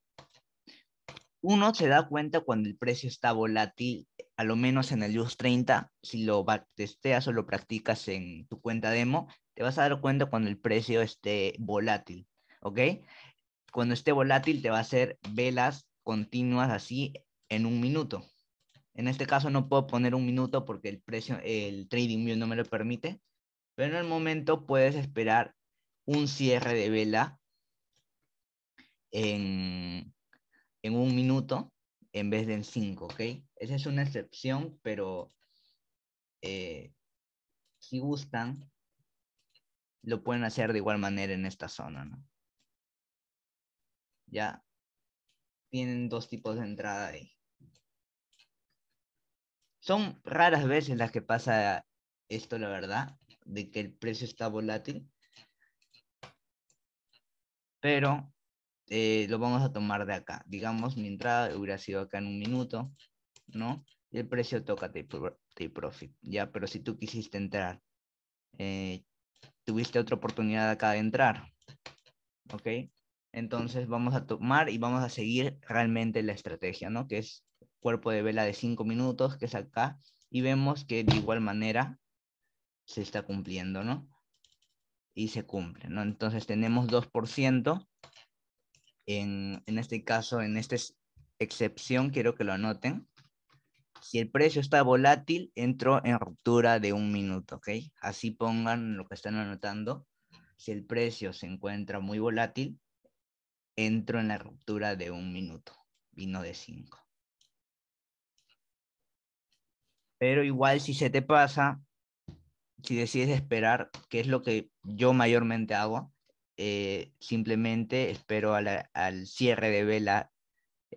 Uno se da cuenta cuando el precio está volátil, a lo menos en el US 30, si lo testeas o lo practicas en tu cuenta demo, te vas a dar cuenta cuando el precio esté volátil, ¿ok? Cuando esté volátil te va a hacer velas continuas así en un minuto. En este caso no puedo poner un minuto porque el precio, el trading view no me lo permite, pero en el momento puedes esperar un cierre de vela en, un minuto en vez de en cinco, ¿ok? Esa es una excepción, pero eh, si gustan, lo pueden hacer de igual manera en esta zona, ¿no? Ya, tienen dos tipos de entrada ahí. Son raras veces las que pasa esto, la verdad, de que el precio está volátil. Pero eh, lo vamos a tomar de acá. Digamos, mi entrada hubiera sido acá en un minuto, ¿no? Y el precio toca take, profit, ¿ya? Pero si tú quisiste entrar, eh, tuviste otra oportunidad acá de entrar, ¿ok? Entonces vamos a tomar y vamos a seguir realmente la estrategia, ¿no? Que es cuerpo de vela de 5 minutos, que es acá, y vemos que de igual manera se está cumpliendo, ¿no? Y se cumple, ¿no? Entonces tenemos 2%. En, en este caso, en esta excepción, quiero que lo anoten. Si el precio está volátil, entro en ruptura de un minuto, ¿ok? Así pongan lo que están anotando. Si el precio se encuentra muy volátil, entro en la ruptura de un minuto y no de cinco. Pero igual si se te pasa, si decides esperar, que es lo que yo mayormente hago, eh, simplemente espero al cierre de vela,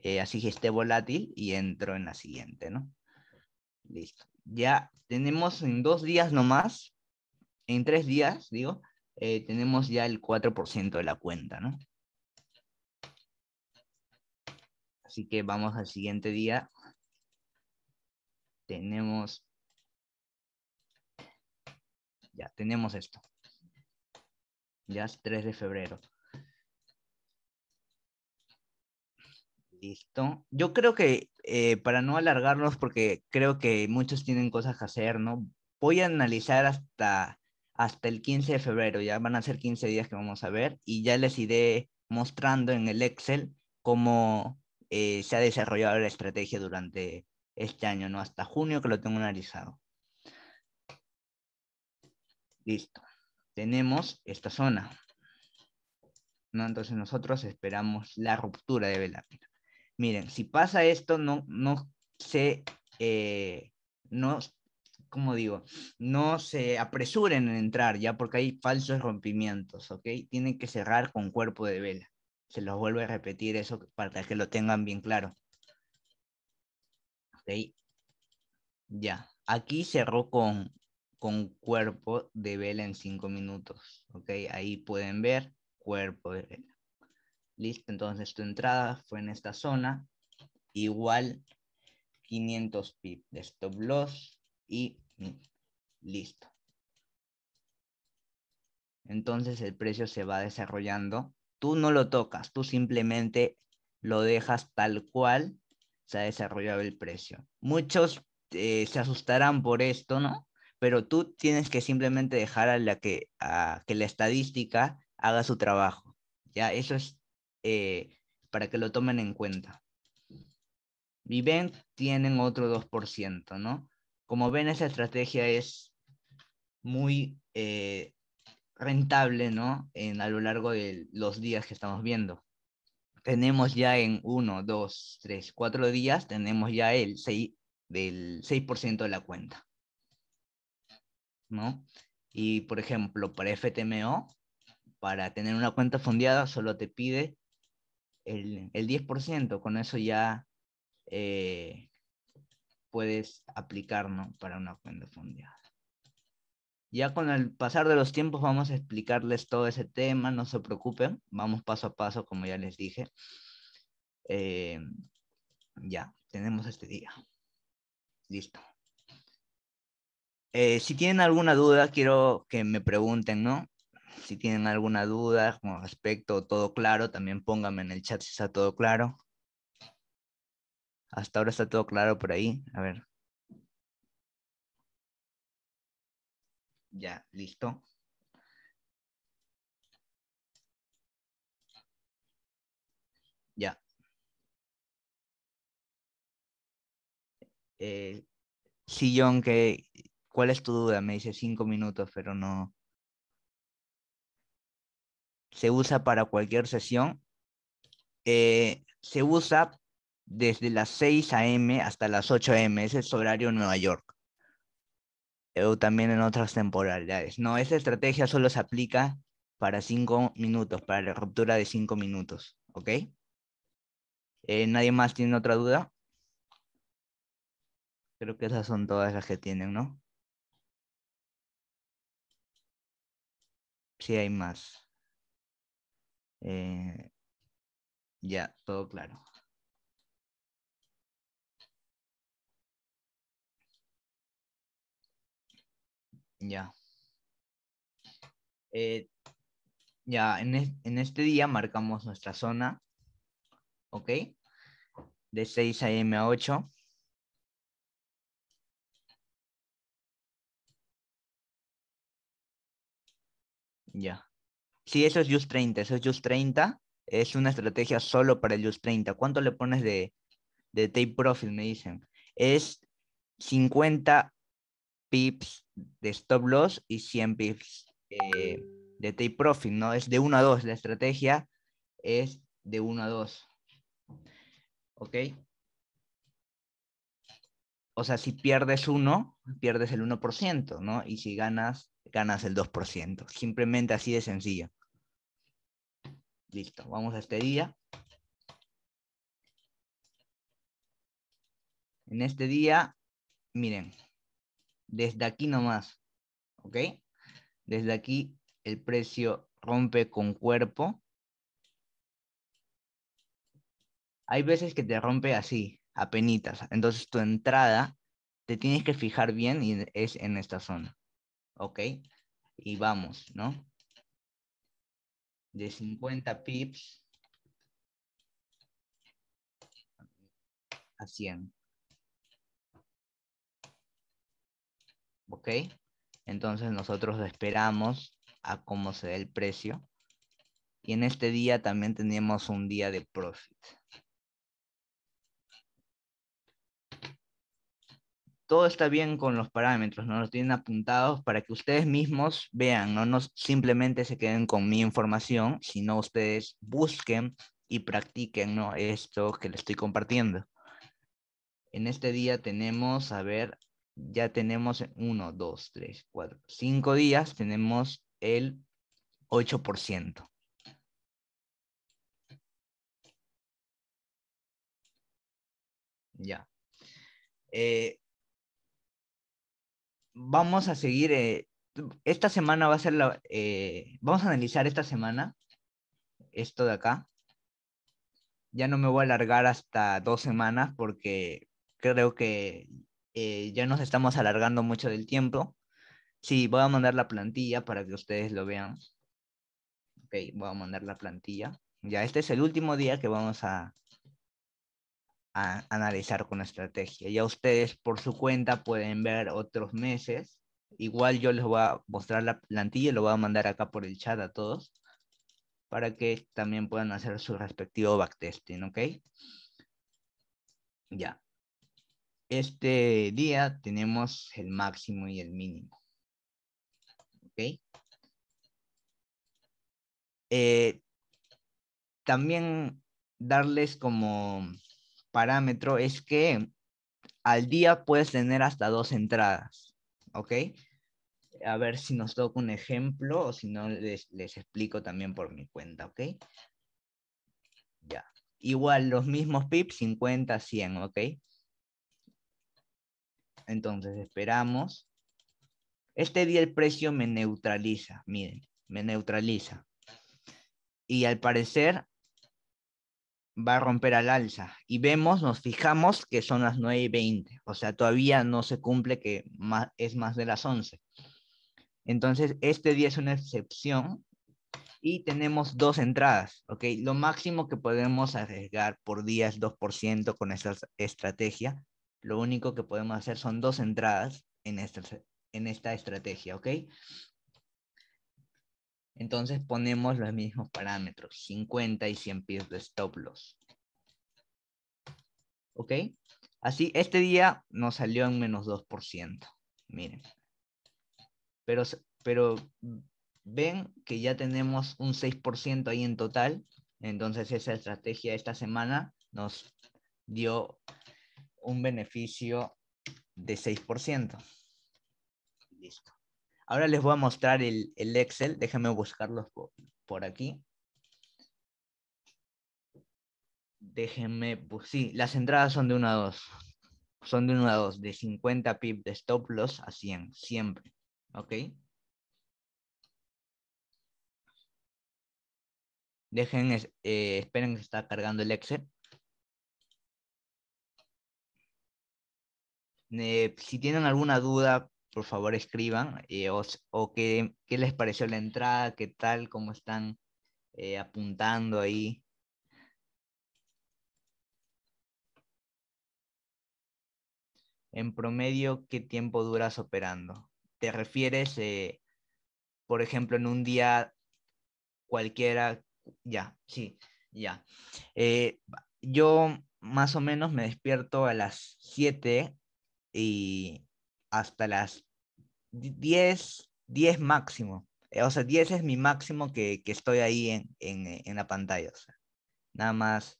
eh, así que esté volátil y entro en la siguiente, ¿no? Listo. Ya tenemos en dos días nomás, en tres días, digo, eh, tenemos ya el 4% de la cuenta, ¿no? Así que vamos al siguiente día. Tenemos... Ya, tenemos esto. Ya es 3 de febrero. Listo. Yo creo que eh, para no alargarnos, porque creo que muchos tienen cosas que hacer, ¿no? Voy a analizar hasta, hasta el 15 de febrero, ya van a ser 15 días que vamos a ver, y ya les iré mostrando en el Excel cómo, eh, se ha desarrollado la estrategia durante este año, ¿no? Hasta junio que lo tengo analizado. Listo. Tenemos esta zona. Entonces nosotros esperamos la ruptura de vela. Miren, si pasa esto, no, no se, eh, como digo, no se apresuren en entrar ya porque hay falsos rompimientos, ¿ok? Tienen que cerrar con cuerpo de vela se los vuelvo a repetir eso para que lo tengan bien claro. Ok. Ya. Aquí cerró con, con cuerpo de vela en 5 minutos. Ok. Ahí pueden ver cuerpo de vela. Listo. Entonces tu entrada fue en esta zona. Igual 500 pip de stop loss y listo. Entonces el precio se va desarrollando Tú no lo tocas, tú simplemente lo dejas tal cual se ha desarrollado el precio. Muchos eh, se asustarán por esto, ¿no? Pero tú tienes que simplemente dejar a, la que, a que la estadística haga su trabajo. Ya, eso es eh, para que lo tomen en cuenta. Vivent tienen otro 2%, ¿no? Como ven, esa estrategia es muy eh, rentable, ¿no? En, a lo largo de los días que estamos viendo. Tenemos ya en uno, dos, tres, cuatro días, tenemos ya el 6, del 6% de la cuenta. ¿No? Y, por ejemplo, para FTMO, para tener una cuenta fundiada solo te pide el, 10%. Con eso ya eh, puedes aplicar, Para una cuenta fondeada. Ya con el pasar de los tiempos vamos a explicarles todo ese tema, no se preocupen, vamos paso a paso, como ya les dije. Eh, ya, tenemos este día. Listo. Eh, si tienen alguna duda, quiero que me pregunten, ¿no? Si tienen alguna duda con respecto todo claro, también pónganme en el chat si está todo claro. Hasta ahora está todo claro por ahí. A ver. Ya, listo. Ya. Eh, sí, que, ¿cuál es tu duda? Me dice cinco minutos, pero no. Se usa para cualquier sesión. Eh, se usa desde las 6 a.m. hasta las 8 a.m. Ese es horario en Nueva York o también en otras temporalidades. No, esa estrategia solo se aplica para cinco minutos, para la ruptura de cinco minutos, ¿ok? Eh, ¿Nadie más tiene otra duda? Creo que esas son todas las que tienen, ¿no? si hay más. Eh, ya, todo claro. Ya. Eh, ya, en, este día marcamos nuestra zona, ¿ok? De 6 a.m. a 8. Ya. Sí, eso es just 30, eso es just 30. Es una estrategia solo para el just 30. ¿Cuánto le pones de, de tape profit? Me dicen. Es 50 pips de stop loss y 100 pips eh, de take profit, ¿no? Es de 1 a 2, la estrategia es de 1 a 2. ¿Ok? O sea, si pierdes 1, pierdes el 1%, ¿no? Y si ganas, ganas el 2%. Simplemente así de sencillo. Listo, vamos a este día. En este día, miren, desde aquí nomás, ¿ok? Desde aquí el precio rompe con cuerpo. Hay veces que te rompe así, a penitas. Entonces tu entrada te tienes que fijar bien y es en esta zona, ¿ok? Y vamos, ¿no? De 50 pips a 100. ¿ok? Entonces nosotros esperamos a cómo se dé el precio. Y en este día también tenemos un día de profit. Todo está bien con los parámetros, ¿no? Los tienen apuntados para que ustedes mismos vean, no simplemente se queden con mi información, sino ustedes busquen y practiquen esto que les estoy compartiendo. En este día tenemos, a ver, ya tenemos 1, 2, 3, 4, 5 días, tenemos el 8%. Ya. Eh, vamos a seguir. Eh, esta semana va a ser la. Eh, vamos a analizar esta semana. Esto de acá. Ya no me voy a alargar hasta dos semanas porque creo que eh, ya nos estamos alargando mucho del tiempo. Sí, voy a mandar la plantilla para que ustedes lo vean. Ok, voy a mandar la plantilla. Ya este es el último día que vamos a, a analizar con estrategia. Ya ustedes por su cuenta pueden ver otros meses. Igual yo les voy a mostrar la plantilla y lo voy a mandar acá por el chat a todos para que también puedan hacer su respectivo backtesting, ¿ok? Ya este día tenemos el máximo y el mínimo. ¿Ok? Eh, también darles como parámetro es que al día puedes tener hasta dos entradas, ¿ok? A ver si nos toca un ejemplo o si no les, les explico también por mi cuenta, ¿ok? Ya. Igual los mismos pips, 50, 100, ¿ok? Entonces esperamos. Este día el precio me neutraliza, miren, me neutraliza. Y al parecer va a romper al alza. Y vemos, nos fijamos que son las 9 y O sea, todavía no se cumple que es más de las 11. Entonces, este día es una excepción y tenemos dos entradas, ¿ok? Lo máximo que podemos arriesgar por día es 2% con esta estrategia, lo único que podemos hacer son dos entradas en esta, en esta estrategia, ¿ok? Entonces ponemos los mismos parámetros, 50 y 100 pies de stop loss. ¿Ok? Así, este día nos salió en menos 2%. Miren. Pero, pero ven que ya tenemos un 6% ahí en total. Entonces esa estrategia esta semana nos dio un beneficio de 6%. Listo. Ahora les voy a mostrar el, Excel. Déjenme buscarlos por, aquí. Déjenme, sí, las entradas son de 1 a 2. Son de 1 a 2, de 50 pip de stop loss a 100, siempre. ¿Ok? Dejen, eh, esperen que está cargando el Excel. Eh, si tienen alguna duda, por favor escriban eh, o, qué, les pareció la entrada, qué tal, cómo están eh, apuntando ahí. En promedio, ¿qué tiempo duras operando? ¿Te refieres, por ejemplo, en un día cualquiera? Ya, sí, ya. yo más o menos me despierto a las 7 y hasta las 10, 10 máximo. Eh, o sea, 10 es mi máximo que, estoy ahí eh, en, la pantalla. O sea, nada más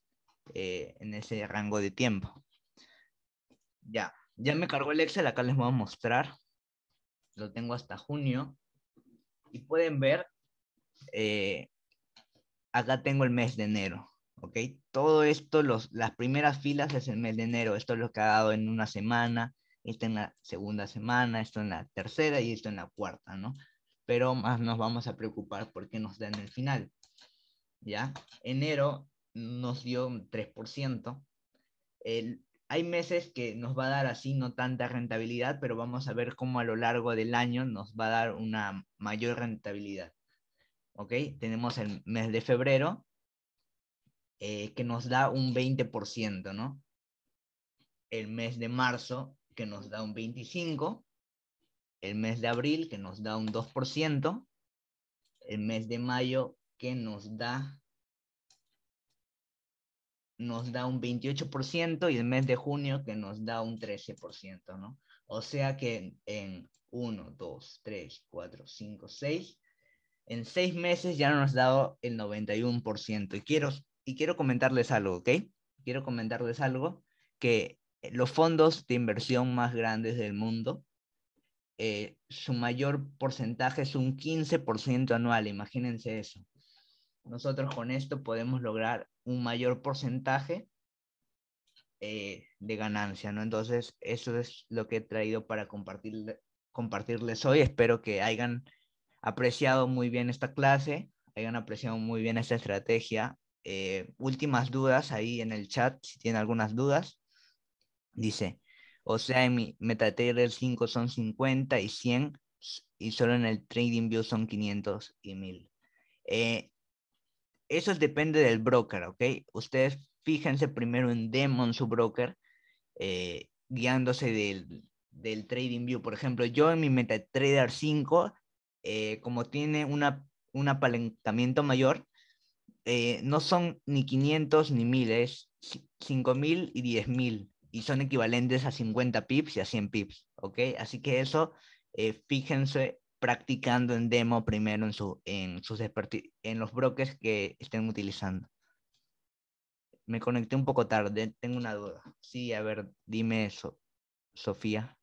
eh, en ese rango de tiempo. Ya, ya me cargó el Excel, acá les voy a mostrar. Lo tengo hasta junio. Y pueden ver, acá tengo el mes de enero. Todo esto, los, las primeras filas es el mes de enero, esto es lo que ha dado en una semana, esto en la segunda semana, esto en la tercera y esto en la cuarta, ¿no? Pero más nos vamos a preocupar porque nos da en el final, ¿ya? Enero nos dio un 3%. hay meses que nos va a dar así no tanta rentabilidad, pero vamos a ver cómo a lo largo del año nos va a dar una mayor rentabilidad. ¿Ok? Tenemos el mes de febrero, eh, que nos da un 20%, ¿no? El mes de marzo, que nos da un 25%, el mes de abril, que nos da un 2%, el mes de mayo, que nos da, nos da un 28%, y el mes de junio, que nos da un 13%, ¿no? O sea que en 1, 2, 3, 4, 5, 6, en 6 meses ya nos ha dado el 91%. Y quiero y quiero comentarles algo, ¿ok? Quiero comentarles algo que eh, los fondos de inversión más grandes del mundo, eh, su mayor porcentaje es un 15% anual, imagínense eso. Nosotros con esto podemos lograr un mayor porcentaje eh, de ganancia, ¿no? Entonces, eso es lo que he traído para compartir, compartirles hoy. Espero que hayan apreciado muy bien esta clase, hayan apreciado muy bien esta estrategia eh, últimas dudas ahí en el chat, si tiene algunas dudas. Dice, o sea, en mi MetaTrader 5 son 50 y 100 y solo en el View son 500 y 1000. Eh, eso depende del broker, ¿ok? Ustedes fíjense primero en Demon, su broker, eh, guiándose del, del TradingView. Por ejemplo, yo en mi MetaTrader 5, como tiene una, un apalancamiento mayor, eh, no son ni 500 ni 1000, es 5000 y 10000 y son equivalentes a 50 pips y a 100 pips, ¿ok? Así que eso, eh, fíjense practicando en demo primero en, su, sus en los brokers que estén utilizando. Me conecté un poco tarde, tengo una duda. Sí, a ver, dime eso, Sofía.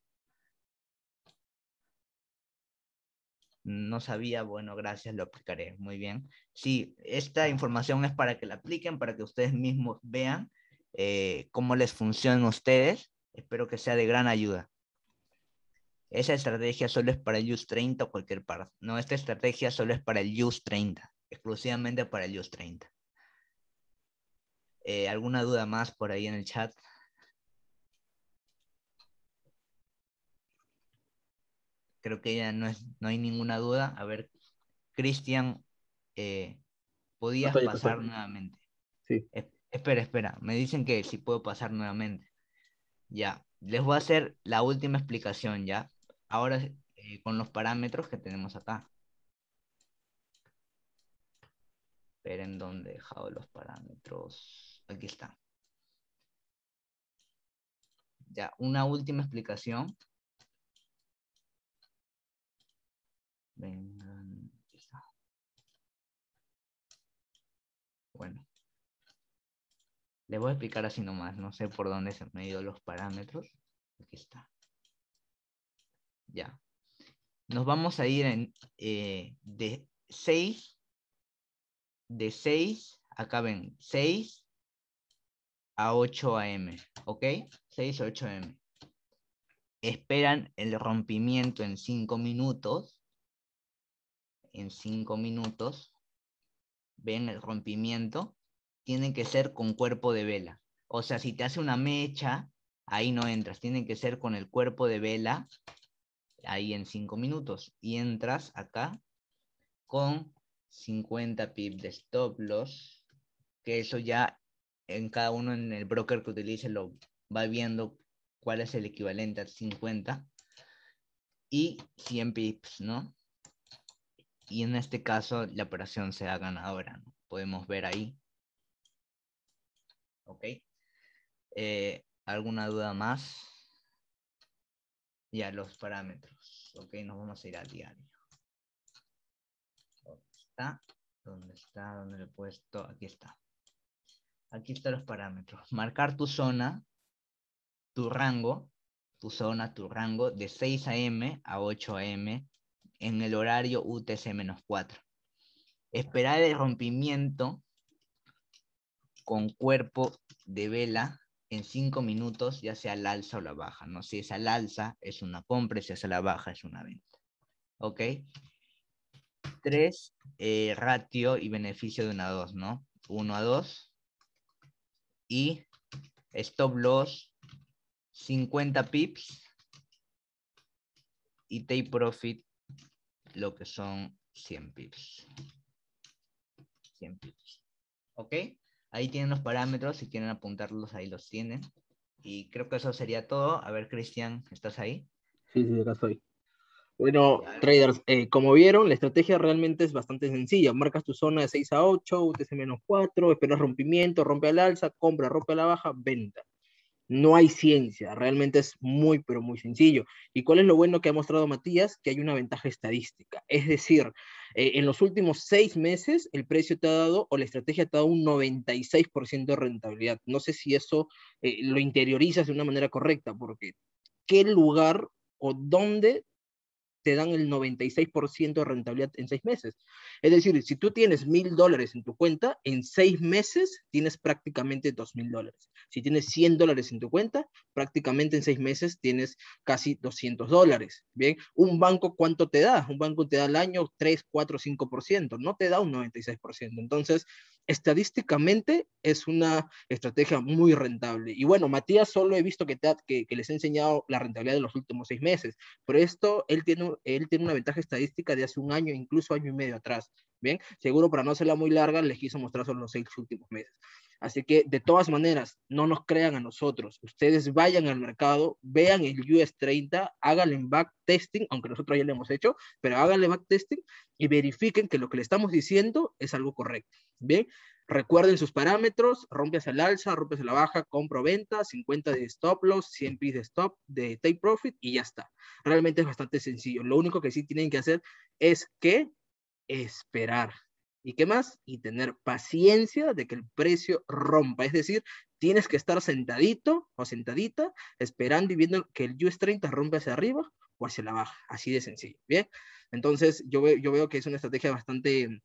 no sabía, bueno, gracias, lo aplicaré. Muy bien. Sí, esta información es para que la apliquen, para que ustedes mismos vean eh, cómo les funcionan a ustedes. Espero que sea de gran ayuda. Esa estrategia solo es para el US 30 o cualquier parte. No, esta estrategia solo es para el US 30, exclusivamente para el US 30. Eh, ¿Alguna duda más por ahí en el chat? creo que ya no, es, no hay ninguna duda. A ver, Cristian, eh, podías pasar nuevamente. Sí. espera, espera, me dicen que si sí puedo pasar nuevamente. Ya, les voy a hacer la última explicación ya. Ahora eh, con los parámetros que tenemos acá. Esperen dónde he dejado los parámetros. Aquí está. Ya, una última explicación vengan. Bueno. Le voy a explicar así nomás. No sé por dónde se han medido los parámetros. Aquí está. Ya. Nos vamos a ir en, eh, de 6. De 6. Acá ven. 6 a 8 AM. ¿Ok? 6 a 8 AM. Esperan el rompimiento en 5 minutos en 5 minutos, ven el rompimiento, tienen que ser con cuerpo de vela. O sea, si te hace una mecha, ahí no entras, tienen que ser con el cuerpo de vela, ahí en 5 minutos. Y entras acá con 50 pips de stop loss, que eso ya en cada uno en el broker que utilice lo va viendo cuál es el equivalente a 50 y 100 pips, ¿no? y en este caso la operación sea ganadora. ¿no? Podemos ver ahí. ¿Ok? Eh, ¿Alguna duda más? Ya los parámetros. ¿Ok? Nos vamos a ir al diario. ¿Dónde está? ¿Dónde está? ¿Dónde lo he puesto? Aquí está. Aquí están los parámetros. Marcar tu zona, tu rango, tu zona, tu rango de 6 a.m. a 8 a.m en el horario UTC-4. Esperar el rompimiento con cuerpo de vela en 5 minutos, ya sea al alza o la baja. ¿no? Si es al alza, es una compra, si es a la baja, es una venta. ¿Ok? 3, eh, ratio y beneficio de 1 a 2, ¿no? 1 a 2. Y stop loss 50 pips y take profit lo que son 100 pips. 100 pips. ¿Ok? Ahí tienen los parámetros, si quieren apuntarlos, ahí los tienen. Y creo que eso sería todo. A ver, Cristian, ¿estás ahí? Sí, sí, acá estoy. Bueno, traders, eh, como vieron, la estrategia realmente es bastante sencilla. Marcas tu zona de 6 a 8, UTC menos 4, esperas rompimiento, rompe al alza, compra, rompe a la baja, venta. No hay ciencia, realmente es muy, pero muy sencillo. ¿Y cuál es lo bueno que ha mostrado Matías? Que hay una ventaja estadística. Es decir, eh, en los últimos seis meses el precio te ha dado o la estrategia te ha dado un 96% de rentabilidad. No sé si eso eh, lo interiorizas de una manera correcta, porque ¿qué lugar o dónde te dan el 96% de rentabilidad en seis meses. Es decir, si tú tienes mil dólares en tu cuenta, en seis meses tienes prácticamente dos mil dólares. Si tienes 100 dólares en tu cuenta, prácticamente en seis meses tienes casi 200 dólares. Bien, un banco, ¿cuánto te da? Un banco te da al año 3, 4, 5%, no te da un 96%. Entonces, estadísticamente es una estrategia muy rentable. Y bueno, Matías solo he visto que, te que, les he enseñado la rentabilidad de los últimos seis meses, pero esto, él tiene él tiene una ventaja estadística de hace un año, incluso año y medio atrás. Bien, seguro para no hacerla muy larga, les quiso mostrar solo los seis últimos meses. Así que, de todas maneras, no nos crean a nosotros. Ustedes vayan al mercado, vean el US 30, háganle back testing, aunque nosotros ya lo hemos hecho, pero háganle back testing y verifiquen que lo que le estamos diciendo es algo correcto. Bien, Recuerden sus parámetros, rompes el alza, rompes a la baja, compro venta, 50 de stop loss, 100 pips de stop, de take profit y ya está. Realmente es bastante sencillo. Lo único que sí tienen que hacer es que esperar. ¿Y qué más? Y tener paciencia de que el precio rompa. Es decir, tienes que estar sentadito o sentadita esperando y viendo que el US 30 rompe hacia arriba o hacia la baja. Así de sencillo. Bien. Entonces, yo veo que es una estrategia bastante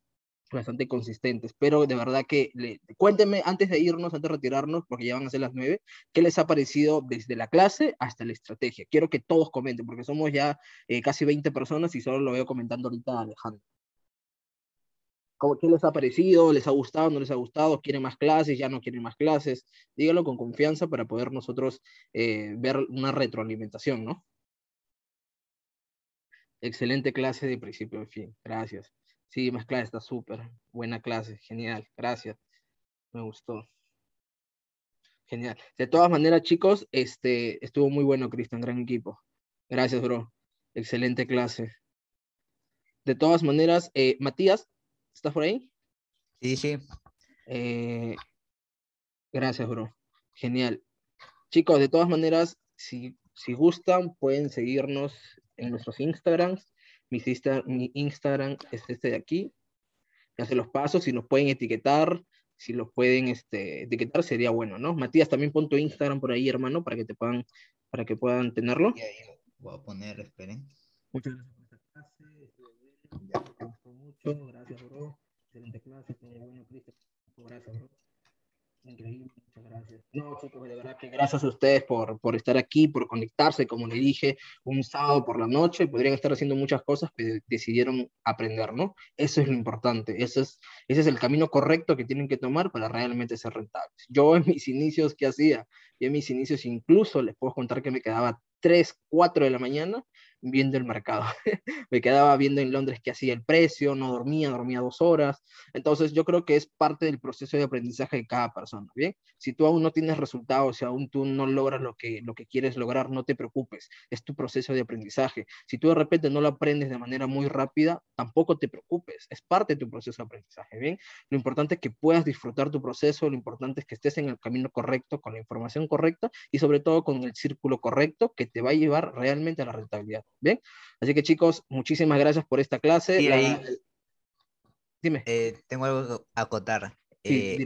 bastante consistentes. Pero de verdad que cuéntenme antes de irnos, antes de retirarnos, porque ya van a ser las nueve, ¿qué les ha parecido desde la clase hasta la estrategia? Quiero que todos comenten, porque somos ya eh, casi 20 personas y solo lo veo comentando ahorita Alejandro. ¿Cómo, ¿Qué les ha parecido? ¿Les ha gustado? ¿No les ha gustado? ¿Quieren más clases? ¿Ya no quieren más clases? Díganlo con confianza para poder nosotros eh, ver una retroalimentación, ¿no? Excelente clase de principio a fin. Gracias. Sí, más está súper. Buena clase, genial. Gracias. Me gustó. Genial. De todas maneras, chicos, este, estuvo muy bueno, Cristian, gran equipo. Gracias, bro. Excelente clase. De todas maneras, eh, Matías, ¿estás por ahí? Sí, sí. Eh, gracias, bro. Genial. Chicos, de todas maneras, si, si gustan, pueden seguirnos en nuestros Instagrams mi Instagram es este de aquí. que hace los pasos, si nos pueden etiquetar, si los pueden este, etiquetar, sería bueno, ¿no? Matías, también pon tu Instagram por ahí, hermano, para que te puedan, para que puedan tenerlo. Y ahí voy a poner, esperen. Muchas gracias por esta clase. mucho, gracias, bro. Excelente clase, Gracias, bro gracias. a ustedes por, estar aquí, por conectarse, como le dije, un sábado por la noche, podrían estar haciendo muchas cosas, pero decidieron aprender, ¿no? Eso es lo importante, eso es, ese es el camino correcto que tienen que tomar para realmente ser rentables. Yo en mis inicios, ¿qué hacía? Yo en mis inicios incluso les puedo contar que me quedaba 3, 4 de la mañana viendo el mercado. me quedaba viendo en Londres que hacía el precio, no dormía, dormía dos horas. Entonces yo creo que es parte del proceso de aprendizaje de cada persona, ¿bien? Si tú aún no tienes resultados, si aún tú no logras lo que, lo que quieres lograr, no te preocupes, es tu proceso de aprendizaje. Si tú de repente no lo aprendes de manera muy rápida, tampoco te preocupes, es parte de tu proceso de aprendizaje, ¿bien? Lo importante es que puedas disfrutar tu proceso, lo importante es que estés en el camino correcto, con la información correcta y sobre todo con el círculo correcto que te va a llevar realmente a la rentabilidad. ¿Bien? Así que chicos, muchísimas gracias por esta clase. Y eh, tengo algo que acotar. Eh,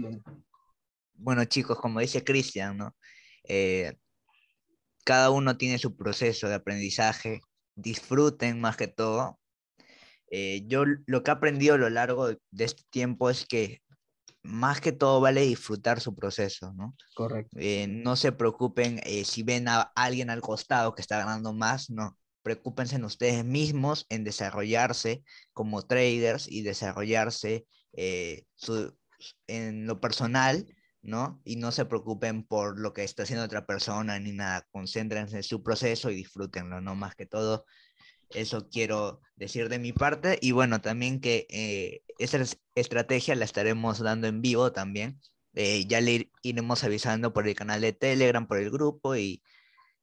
bueno chicos, como dice Cristian, ¿no? Eh, cada uno tiene su proceso de aprendizaje. Disfruten más que todo. yo lo que he aprendido a lo largo de este tiempo es que más que todo vale disfrutar su proceso, ¿no? Correcto. no se preocupen si ven a alguien al costado que está ganando más, no preocúpense en ustedes mismos en desarrollarse como traders y desarrollarse eh, en lo personal, ¿no? Y no se preocupen por lo que está haciendo otra persona ni nada. Concéntrense en su proceso y disfrútenlo, ¿no? Más que todo, eso quiero decir de mi parte. Y bueno, también que eh, esa estrategia la estaremos dando en vivo también. Eh, ya le iremos avisando por el canal de Telegram, por el grupo y,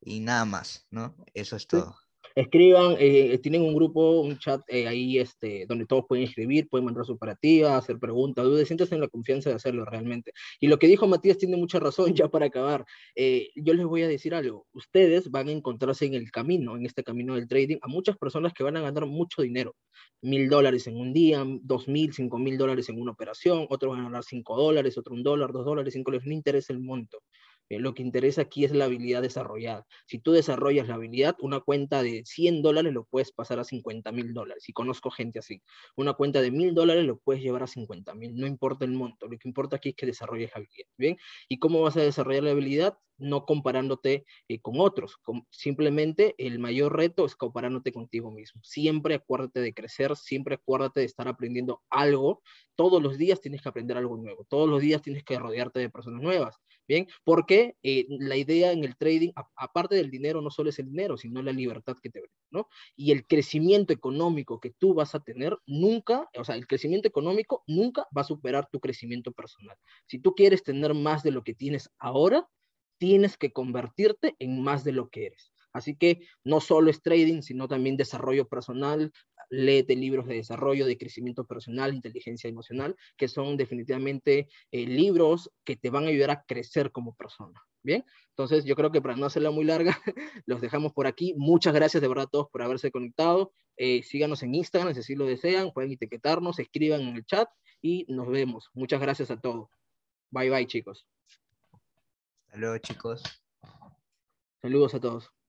y nada más, ¿no? Eso es todo. Escriban, eh, tienen un grupo, un chat eh, ahí este, donde todos pueden escribir, pueden mandar su operativa, hacer preguntas, dudas, siéntense en la confianza de hacerlo realmente. Y lo que dijo Matías tiene mucha razón, ya para acabar. Eh, yo les voy a decir algo, ustedes van a encontrarse en el camino, en este camino del trading, a muchas personas que van a ganar mucho dinero, mil dólares en un día, dos mil, cinco mil dólares en una operación, otros van a ganar cinco dólares, otro un dólar, dos dólares, cinco dólares, no interesa el monto eh, lo que interesa aquí es la habilidad desarrollada. Si tú desarrollas la habilidad, una cuenta de 100 dólares lo puedes pasar a 50 mil dólares. Y conozco gente así. Una cuenta de 1000 dólares lo puedes llevar a 50 mil. No importa el monto. Lo que importa aquí es que desarrolles la habilidad. ¿Bien? ¿Y cómo vas a desarrollar la habilidad? No comparándote eh, con otros. simplemente el mayor reto es comparándote contigo mismo. Siempre acuérdate de crecer. Siempre acuérdate de estar aprendiendo algo. Todos los días tienes que aprender algo nuevo. Todos los días tienes que rodearte de personas nuevas. Bien, porque eh, la idea en el trading, aparte del dinero, no solo es el dinero, sino la libertad que te brinda, ¿no? Y el crecimiento económico que tú vas a tener nunca, o sea, el crecimiento económico nunca va a superar tu crecimiento personal. Si tú quieres tener más de lo que tienes ahora, tienes que convertirte en más de lo que eres. Así que no solo es trading, sino también desarrollo personal, léete libros de desarrollo, de crecimiento personal, inteligencia emocional, que son definitivamente eh, libros que te van a ayudar a crecer como persona. Bien, entonces yo creo que para no hacerla muy larga, los dejamos por aquí. Muchas gracias de verdad a todos por haberse conectado. Eh, síganos en Instagram si así lo desean, pueden etiquetarnos, escriban en el chat y nos vemos. Muchas gracias a todos. Bye bye chicos. Saludos, chicos. Saludos a todos.